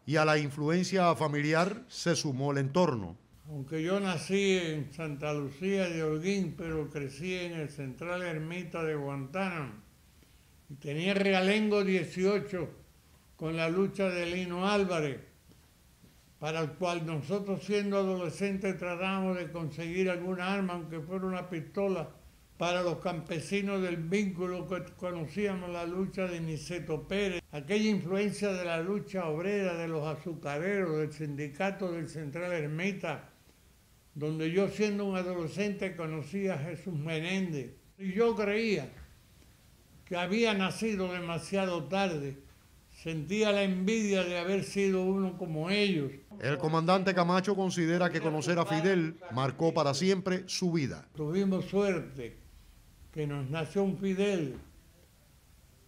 S3: y a la influencia familiar se sumó el entorno.
S4: Aunque yo nací en Santa Lucía de Holguín, pero crecí en el Central Ermita de Guantánamo. Y tenía realengo 18 con la lucha de Lino Álvarez, para el cual nosotros siendo adolescentes tratamos de conseguir alguna arma, aunque fuera una pistola para los campesinos del vínculo que conocíamos la lucha de Niceto Pérez, aquella influencia de la lucha obrera, de los azucareros, del sindicato del Central Ermita, donde yo siendo un adolescente conocía a Jesús Menéndez. Y yo creía que había nacido demasiado
S3: tarde. Sentía la envidia de haber sido uno como ellos. El comandante Camacho considera que conocer a Fidel marcó para siempre su vida.
S4: Tuvimos suerte que nos nació un Fidel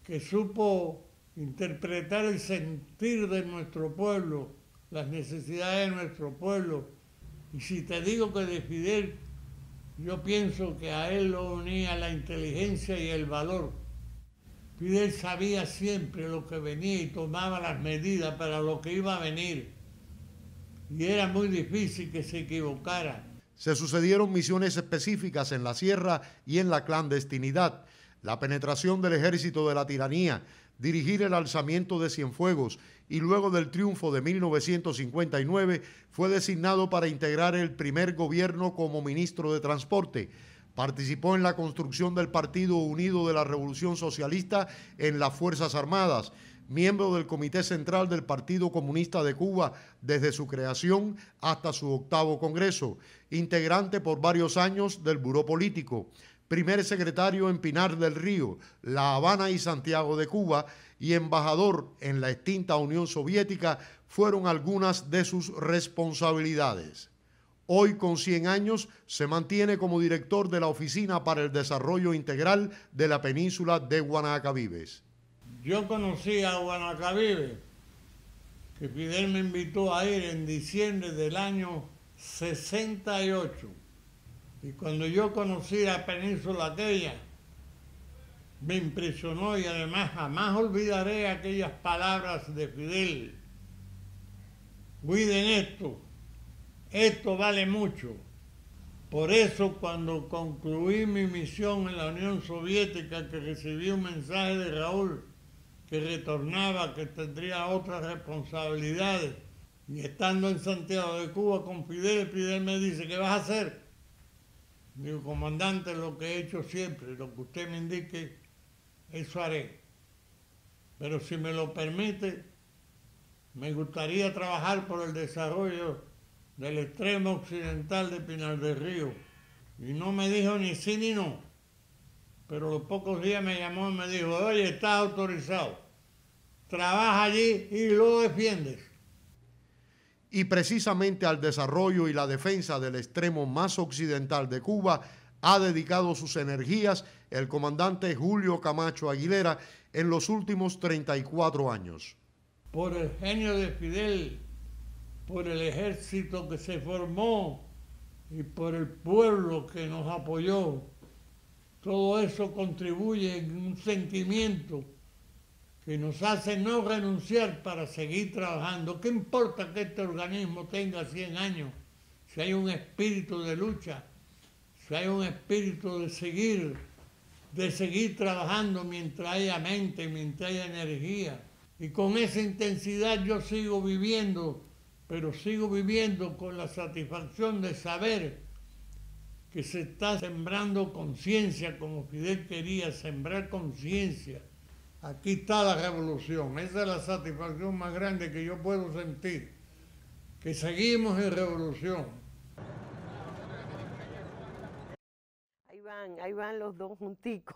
S4: que supo interpretar el sentir de nuestro pueblo, las necesidades de nuestro pueblo. Y si te digo que de Fidel, yo pienso que a él lo unía la inteligencia y el valor. Fidel sabía siempre lo que venía y tomaba las medidas para lo que iba a venir. Y era muy difícil que se equivocara.
S3: Se sucedieron misiones específicas en la sierra y en la clandestinidad, la penetración del ejército de la tiranía, dirigir el alzamiento de Cienfuegos y luego del triunfo de 1959 fue designado para integrar el primer gobierno como ministro de Transporte. Participó en la construcción del Partido Unido de la Revolución Socialista en las Fuerzas Armadas miembro del Comité Central del Partido Comunista de Cuba desde su creación hasta su octavo Congreso, integrante por varios años del Buró Político, primer secretario en Pinar del Río, La Habana y Santiago de Cuba y embajador en la extinta Unión Soviética fueron algunas de sus responsabilidades. Hoy con 100 años se mantiene como director de la Oficina para el Desarrollo Integral de la Península de Guanacabibes. Yo
S4: conocí a Guanacabibe, que Fidel me invitó a ir en diciembre del año 68. Y cuando yo conocí la península aquella, me impresionó y además jamás olvidaré aquellas palabras de Fidel. Cuiden esto, esto vale mucho. Por eso cuando concluí mi misión en la Unión Soviética que recibí un mensaje de Raúl, que retornaba, que tendría otras responsabilidades. Y estando en Santiago de Cuba con Fidel, Fidel me dice, ¿qué vas a hacer? Digo, comandante, lo que he hecho siempre, lo que usted me indique, eso haré. Pero si me lo permite, me gustaría trabajar por el desarrollo del extremo occidental de Pinal del Río. Y no me dijo ni sí ni no pero los pocos días me llamó y me dijo, oye, está autorizado,
S3: trabaja allí y lo defiendes. Y precisamente al desarrollo y la defensa del extremo más occidental de Cuba ha dedicado sus energías el comandante Julio Camacho Aguilera en los últimos 34 años.
S4: Por el genio de Fidel, por el ejército que se formó y por el pueblo que nos apoyó, todo eso contribuye en un sentimiento que nos hace no renunciar para seguir trabajando. ¿Qué importa que este organismo tenga 100 años? Si hay un espíritu de lucha, si hay un espíritu de seguir, de seguir trabajando mientras haya mente, mientras haya energía. Y con esa intensidad yo sigo viviendo, pero sigo viviendo con la satisfacción de saber que se está sembrando conciencia como Fidel quería, sembrar conciencia. Aquí está la revolución. Esa es la satisfacción más grande que yo puedo sentir, que seguimos en revolución.
S1: Ahí van, ahí van los dos junticos.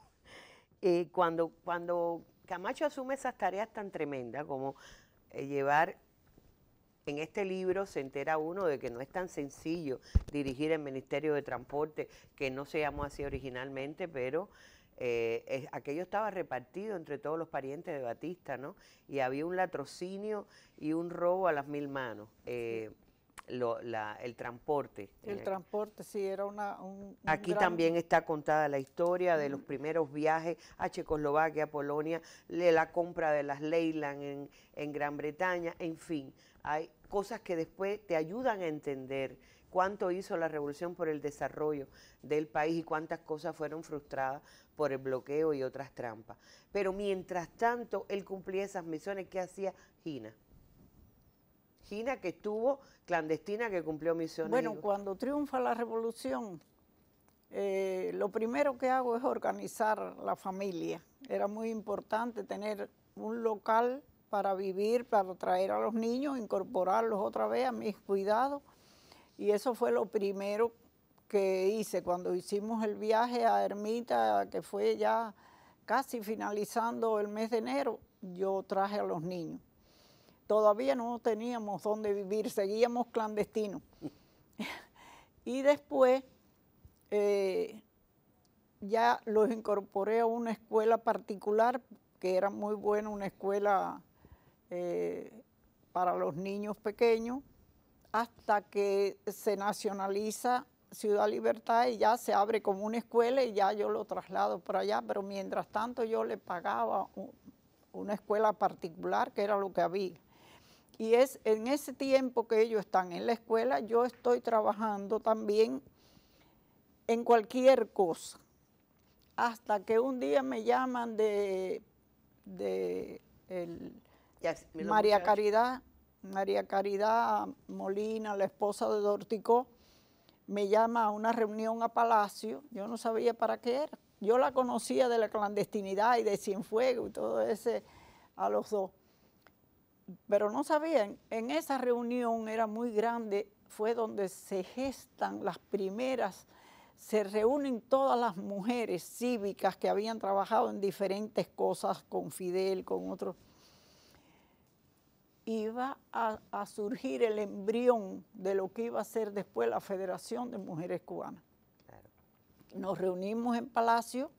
S1: Eh, cuando, cuando Camacho asume esas tareas tan tremendas como eh, llevar en este libro se entera uno de que no es tan sencillo dirigir el Ministerio de Transporte, que no se llamó así originalmente, pero eh, aquello estaba repartido entre todos los parientes de Batista, ¿no? Y había un latrocinio y un robo a las mil manos. Eh, el transporte. El eh,
S2: transporte, sí, era una... Un, Aquí también
S1: está contada la historia de los primeros viajes a Checoslovaquia, a Polonia, de la compra de las Leyland en, en Gran Bretaña, en fin, hay cosas que después te ayudan a entender cuánto hizo la revolución por el desarrollo del país y cuántas cosas fueron frustradas por el bloqueo y otras trampas. Pero mientras tanto, él cumplía esas misiones que hacía Gina. Gina que estuvo clandestina, que cumplió misiones. Bueno, cuando triunfa la revolución, eh, lo primero
S2: que hago es organizar la familia. Era muy importante tener un local para vivir, para traer a los niños, incorporarlos otra vez a mis cuidados. Y eso fue lo primero que hice cuando hicimos el viaje a Ermita, que fue ya casi finalizando el mes de enero, yo traje a los niños. Todavía no teníamos dónde vivir, seguíamos clandestinos. y después eh, ya los incorporé a una escuela particular, que era muy buena, una escuela eh, para los niños pequeños hasta que se nacionaliza Ciudad Libertad y ya se abre como una escuela y ya yo lo traslado para allá, pero mientras tanto yo le pagaba una escuela particular que era lo que había. Y es en ese tiempo que ellos están en la escuela, yo estoy trabajando también en cualquier cosa. Hasta que un día me llaman de, de el, María Caridad, María Caridad Molina, la esposa de Dórtico, me llama a una reunión a Palacio, yo no sabía para qué era. Yo la conocía de la clandestinidad y de Cienfuegos y todo ese, a los dos. Pero no sabían, en esa reunión era muy grande, fue donde se gestan las primeras, se reúnen todas las mujeres cívicas que habían trabajado en diferentes cosas con Fidel, con otros iba a, surgir el embrión de lo que iba a ser después la Federación de Mujeres Cubanas. Nos reunimos en Palacio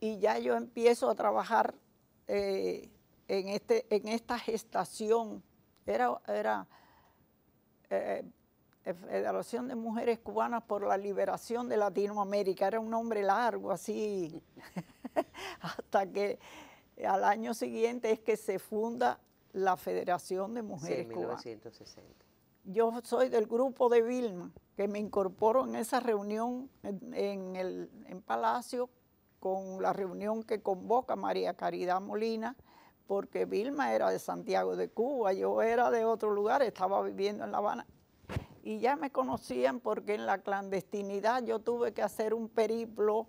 S2: y ya yo empiezo a trabajar eh, en, este, en esta gestación. Era, era eh, eh, Federación de Mujeres Cubanas por la Liberación de Latinoamérica. Era un nombre largo, así, hasta que al año siguiente es que se funda la Federación de Mujeres sí,
S1: 1960.
S2: Yo soy del grupo de Vilma, que me incorporo en esa reunión en, el, en Palacio con la reunión que convoca María Caridad Molina, porque Vilma era de Santiago de Cuba, yo era de otro lugar, estaba viviendo en La Habana. Y ya me conocían porque en la clandestinidad yo tuve que hacer un periplo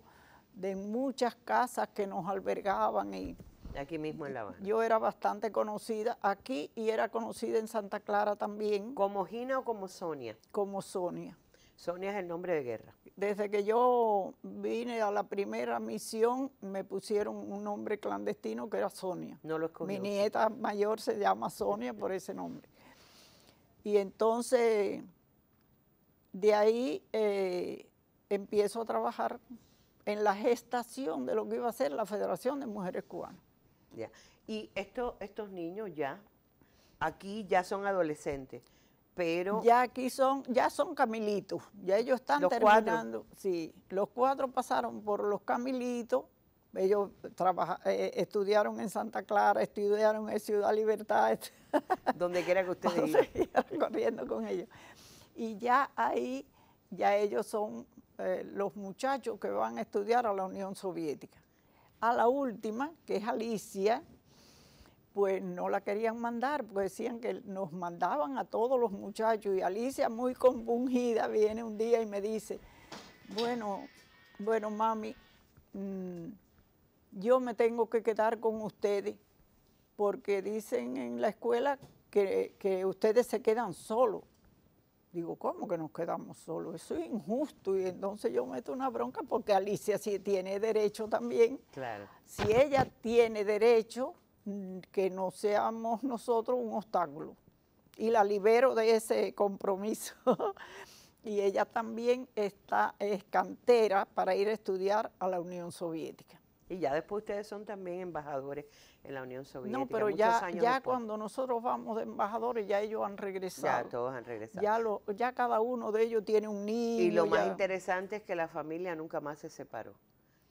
S2: de muchas casas que nos albergaban y Aquí mismo en La Habana. Yo era bastante conocida aquí y era conocida en Santa Clara también. ¿Como Gina o como Sonia? Como Sonia. Sonia es el nombre de guerra. Desde que yo vine a la primera misión, me pusieron un nombre clandestino que era Sonia. No lo Mi nieta mayor se llama Sonia por ese nombre. Y entonces, de ahí eh, empiezo a trabajar
S1: en la gestación de lo que iba a ser la Federación de Mujeres Cubanas. Y estos niños ya, aquí ya son adolescentes, pero... Ya aquí son, ya son camilitos, ya ellos están terminando. Sí, los cuatro
S2: pasaron por los camilitos, ellos eh, eh, estudiaron en Santa Clara, estudiaron en Ciudad Libertad. Este,
S1: Donde quiera que ustedes iban. corriendo
S2: con ellos. Y ya ahí, ya ellos son eh, los muchachos que van a estudiar a la Unión Soviética a la última, que es Alicia, pues no la querían mandar, porque decían que nos mandaban a todos los muchachos. Y Alicia, muy compungida, viene un día y me dice, bueno, bueno, mami, mm, yo me tengo que quedar con ustedes, porque dicen en la escuela que, que ustedes se quedan solos. Digo, ¿cómo que nos quedamos solos? Eso es injusto. Y entonces yo meto una bronca porque Alicia sí tiene derecho también. Claro. Si ella tiene derecho, mm, que no seamos nosotros un obstáculo. Y la libero de ese compromiso. y ella también está, escantera cantera para
S1: ir a estudiar a la Unión Soviética. Y ya después ustedes son también embajadores en la Unión Soviética. No, pero ya, ya
S2: cuando nosotros vamos de embajadores, ya ellos han regresado. Ya
S1: todos han regresado.
S2: Ya, lo, ya cada uno de ellos tiene un niño. Y lo más
S1: interesante es que la familia nunca más se separó.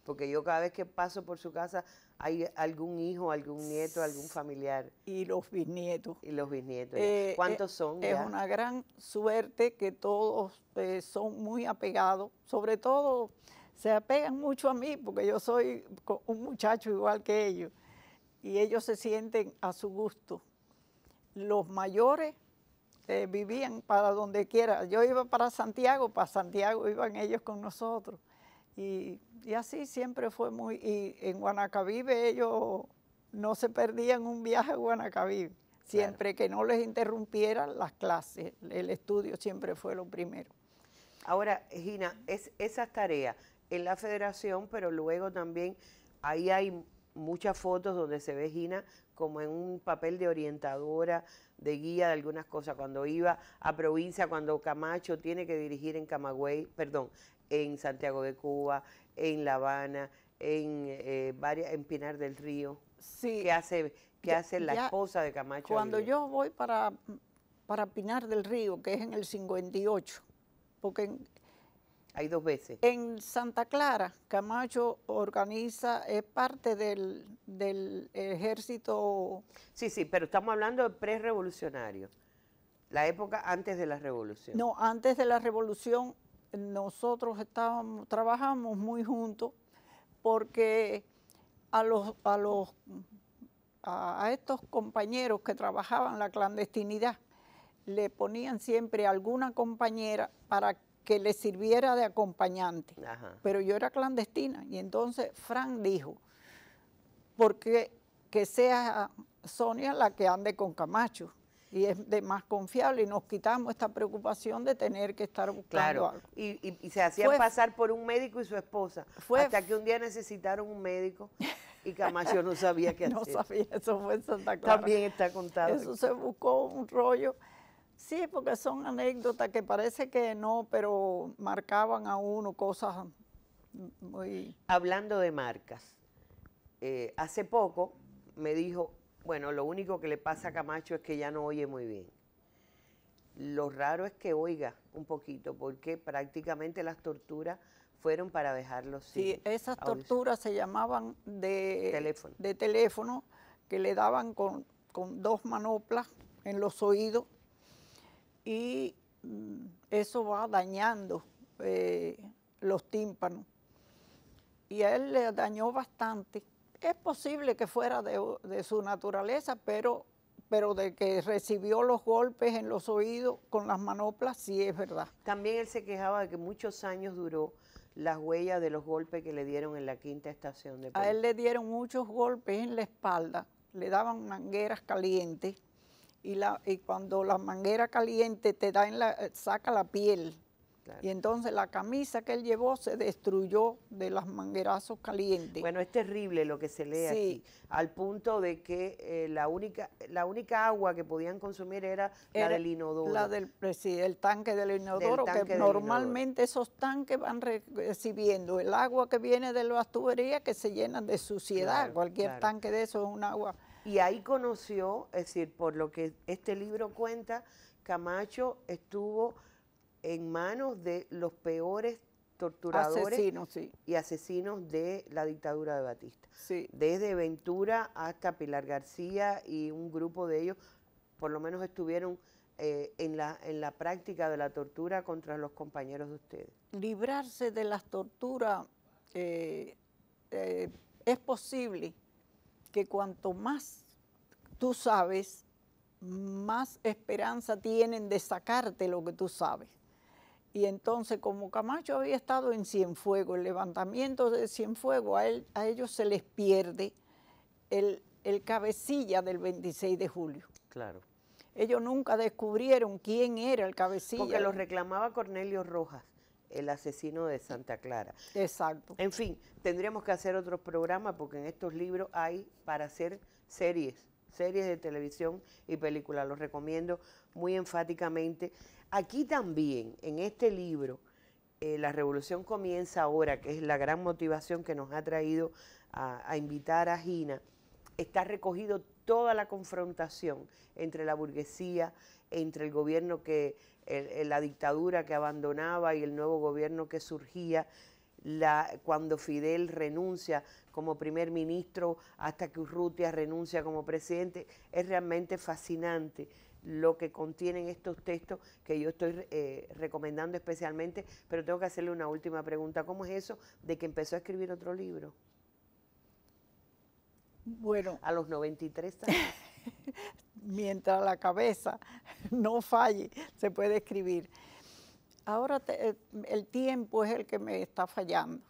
S1: Porque yo cada vez que paso por su casa hay algún hijo, algún nieto, algún familiar. Y los bisnietos. Y los bisnietos. Eh, ¿Cuántos eh, son? Es una
S2: gran suerte que todos eh, son muy apegados, sobre todo se apegan mucho a mí porque yo soy un muchacho igual que ellos y ellos se sienten a su gusto. Los mayores eh, vivían para donde quiera. Yo iba para Santiago, para Santiago iban ellos con nosotros. Y, así siempre fue muy... Y en Guanacavive ellos no se perdían un viaje a Guanacavive. Siempre que no les interrumpieran las clases, el estudio siempre fue lo primero.
S1: Ahora, Gina, es, esas tareas en la federación, pero luego también ahí hay muchas fotos donde se ve Gina como en un papel de orientadora, de guía de algunas cosas. Cuando iba a provincia, cuando Camacho tiene que dirigir en Camagüey, perdón, en Santiago de Cuba, en La Habana, en, eh, varias, en Pinar del Río. Sí. ¿Qué hace, la esposa de Camacho? Cuando yo voy para, para Pinar del Río,
S2: que es en el 58, porque en,
S1: hay dos veces.
S2: En Santa
S1: Clara, Camacho organiza, es parte del, ejército. Sí, sí, pero estamos hablando de pre-revolucionario, la época antes de la revolución. No,
S2: antes de la revolución nosotros estábamos, trabajamos muy juntos porque a los, a los a, estos compañeros que trabajaban la clandestinidad, le ponían siempre alguna compañera para que que le sirviera de acompañante. Pero yo era clandestina y entonces Frank dijo, porque que sea Sonia la que ande con Camacho y es de más confiable y nos quitamos esta preocupación de tener que estar buscando algo. Y, y, se hacían pasar
S1: por un médico y su esposa, fue, hasta que un día necesitaron un médico y Camacho no sabía qué hacer. No sabía,
S2: eso fue en Santa Clara. También está contado. Eso se buscó un rollo Sí, porque son anécdotas que parece que no, pero marcaban a uno cosas muy...
S1: Hablando de marcas, eh, hace poco me dijo, bueno, lo único que le pasa a Camacho es que ya no oye muy bien. Lo raro es que oiga un poquito, porque prácticamente las torturas fueron para dejarlo sin. Sí, esas torturas
S2: se llamaban de teléfono. de teléfono, que le daban con, con dos manoplas en los oídos y mm, eso va dañando eh, los tímpanos. Y a él le dañó bastante. Es posible que fuera de, su naturaleza, pero, pero de que recibió los golpes en los oídos con las
S1: manoplas, sí es verdad. También él se quejaba de que muchos años duró las huellas de los golpes que le dieron en la quinta estación de Puebla. A él le
S2: dieron muchos golpes en la espalda, le daban mangueras calientes y, la, y cuando la manguera caliente te da en la, eh, saca la piel. Y entonces la camisa que él llevó se destruyó
S1: de las manguerazos calientes. Bueno, es terrible lo que se lee aquí, al punto de que eh, la, única, la única agua que podían consumir era, la del inodoro. La del,
S2: eh, el tanque del inodoro, que normalmente esos tanques van recibiendo el agua que viene de las tuberías que se llenan de suciedad. Cualquier tanque de eso es un agua
S1: y ahí conoció, es decir, por lo que este libro cuenta, Camacho estuvo en manos de los peores torturadores y asesinos de la dictadura de Batista. Desde Ventura hasta Pilar García y un grupo de ellos, por lo menos estuvieron eh, en, la, en la práctica de la tortura contra los compañeros de ustedes.
S2: Librarse de las torturas eh, eh, es posible que cuanto más tú sabes, más esperanza tienen de sacarte lo que tú sabes. Y entonces, como Camacho había estado en Cienfuegos, el levantamiento de Cienfuegos, a, a ellos se les pierde el, el cabecilla del 26 de julio. Claro. Ellos nunca descubrieron quién era el
S1: cabecilla. Porque lo reclamaba Cornelio Rojas el asesino de Santa Clara. Exacto. En fin, tendríamos que hacer otros programas porque en estos libros hay para hacer series, series de televisión y películas. Los recomiendo muy enfáticamente. Aquí también, en este libro, eh, La Revolución Comienza Ahora, que es la gran motivación que nos ha traído a invitar a Gina está recogido toda la confrontación entre la burguesía, entre el gobierno que, la dictadura que abandonaba y el nuevo gobierno que surgía, cuando Fidel renuncia como primer ministro, hasta que Urrutia renuncia como presidente, es realmente fascinante lo que contienen estos textos que yo estoy eh, recomendando especialmente, pero tengo que hacerle una última pregunta. ¿Cómo es eso de que empezó a escribir otro libro? Bueno. A los 93 años.
S2: mientras la cabeza no falle, se puede escribir. Ahora eh, el tiempo es el que me está fallando.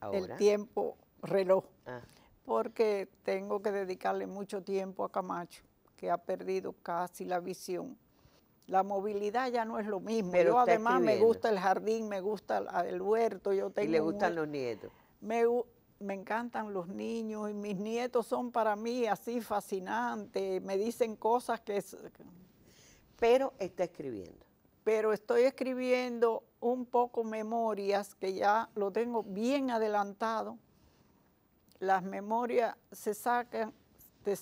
S2: ¿Ahora? El tiempo reloj. Ah. Porque tengo que dedicarle mucho tiempo a Camacho, que ha perdido casi la visión. La movilidad ya no es lo mismo. Pero yo además me gusta el jardín, me gusta el, huerto, yo Y le gustan los nietos. Me, me encantan los niños y mis nietos son para mí así fascinantes, me dicen cosas que...
S1: pero está escribiendo.
S2: Pero estoy escribiendo un poco memorias que ya lo tengo bien adelantado. Las memorias se sacan, te,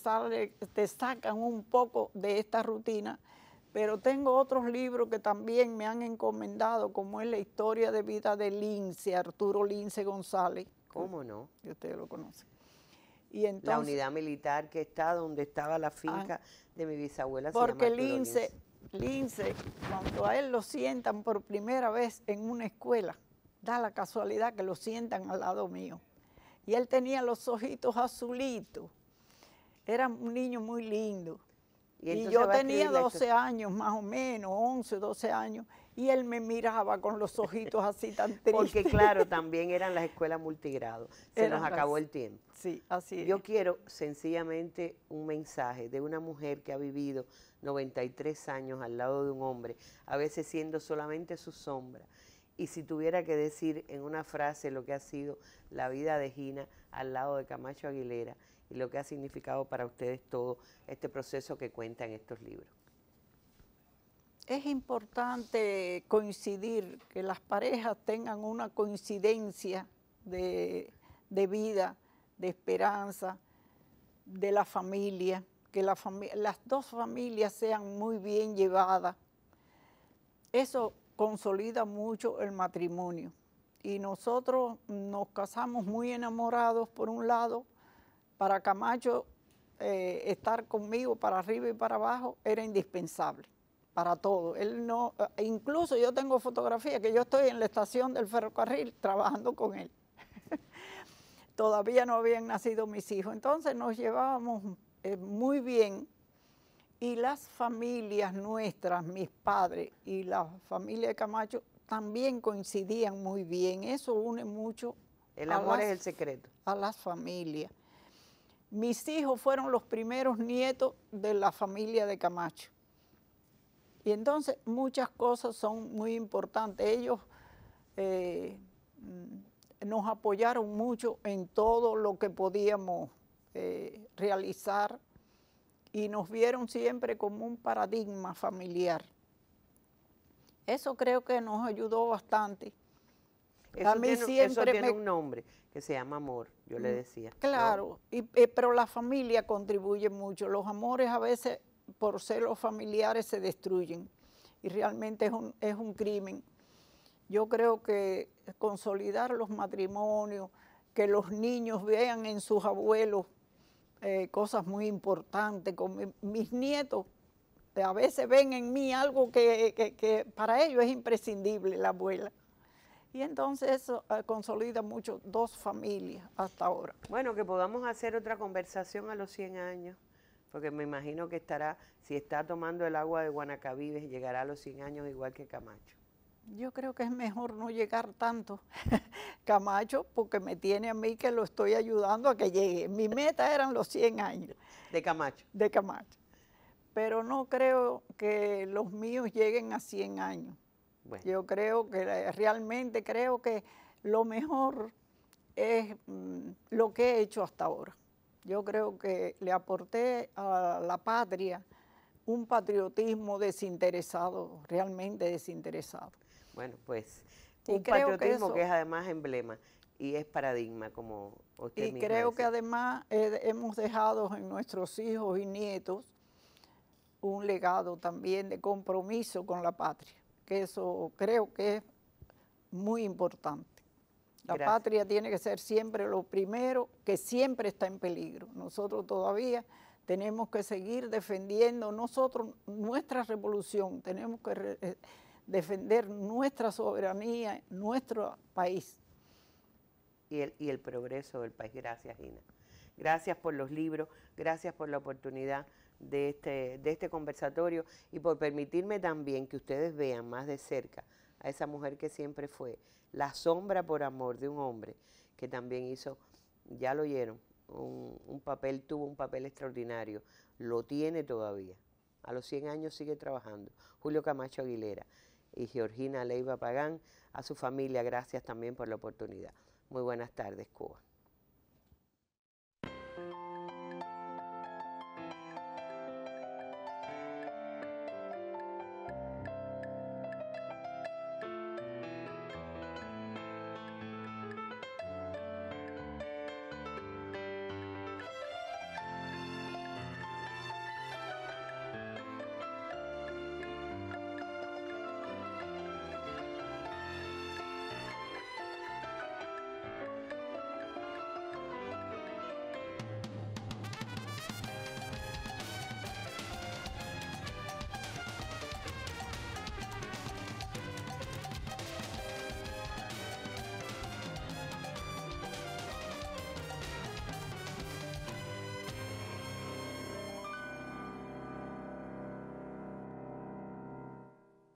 S2: te sacan un poco de esta rutina, pero tengo otros libros que también me han encomendado, como es la historia de vida de Lince, Arturo Lince González,
S1: ¿Cómo no? Y ustedes lo conocen. la unidad militar que está donde estaba la ah. finca de mi bisabuela. Porque Lince,
S2: Lince, cuando a él lo sientan por primera vez en una escuela, da la casualidad que lo sientan al lado mío. Y él tenía los ojitos azulitos. Era un niño muy lindo. Y, y yo tenía 12 años, más o menos, 11, 12 años y él me miraba con los ojitos así tan tristes. Porque claro,
S1: también eran las escuelas multigrado. Se nos acabó el tiempo. Sí, así es. Yo quiero sencillamente un mensaje de una mujer que ha vivido 93 años al lado de un hombre, a veces siendo solamente su sombra. Y si tuviera que decir en una frase lo que ha sido la vida de Gina al lado de Camacho Aguilera y lo que ha significado para ustedes todo este proceso que cuentan en estos libros
S2: es importante coincidir, que las parejas tengan una coincidencia de, vida, de esperanza, de la familia, que las dos familias sean muy bien llevadas. Eso consolida mucho el matrimonio. Y nosotros nos casamos muy enamorados, por un lado, para Camacho eh, estar conmigo para arriba y para abajo era indispensable para todo. Él no, eh, incluso yo tengo fotografía que yo estoy en la estación del ferrocarril trabajando con él. Todavía no habían nacido mis hijos, entonces nos llevábamos eh, muy bien y las familias nuestras, mis padres y la familia de Camacho también coincidían muy bien. Eso une mucho.
S1: El amor es el secreto.
S2: A las familias. Mis hijos fueron los primeros nietos de la familia de Camacho y entonces muchas cosas son muy importantes. Ellos eh, nos apoyaron mucho en todo lo que podíamos eh, realizar y nos vieron siempre como un paradigma familiar. Eso creo que nos ayudó bastante. Eso siempre tiene un
S1: nombre que se llama amor, yo le mm, decía. Claro,
S2: eh, pero la familia contribuye mucho. Los amores a veces por ser los familiares se destruyen y realmente es un, crimen. Yo creo que consolidar los matrimonios, que los niños vean en sus abuelos eh, cosas muy importantes, con mis nietos eh, a veces ven en mí algo que, para ellos es imprescindible, la abuela. Y entonces eso eh, consolida mucho dos familias hasta ahora.
S1: Bueno, que podamos hacer otra conversación a los 100 años. Porque me imagino que estará, si está tomando el agua de Guanacavives, llegará a los 100 años igual que Camacho.
S2: Yo creo que es mejor no llegar tanto, Camacho, porque me tiene a mí que lo estoy ayudando a que llegue. Mi meta eran los 100 años. De Camacho. De Camacho. Pero no creo que los míos lleguen a 100 años. Yo creo que eh, realmente creo que lo mejor es mm, lo que he hecho hasta ahora. Yo creo que le aporté a la patria un patriotismo desinteresado, realmente desinteresado.
S1: Bueno, pues un patriotismo que, es además emblema y es paradigma, como usted Y creo que
S2: además eh, hemos dejado en nuestros hijos y nietos un legado también de compromiso con la patria, que eso creo que es muy importante. La patria tiene que ser siempre lo primero que siempre está en peligro. Nosotros todavía tenemos que seguir defendiendo nosotros nuestra revolución, tenemos que eh, defender nuestra soberanía, nuestro país.
S1: Y el, progreso del país. Gracias, Gina. Gracias por los libros, gracias por la oportunidad de este, de este conversatorio y por permitirme también que ustedes vean más de cerca a esa mujer que siempre fue la sombra por amor de un hombre, que también hizo, ya lo oyeron, un, papel, tuvo un papel extraordinario, lo tiene todavía. A los 100 años sigue trabajando. Julio Camacho Aguilera y Georgina Leiva Pagán, a su familia, gracias también por la oportunidad. Muy buenas tardes, Cuba.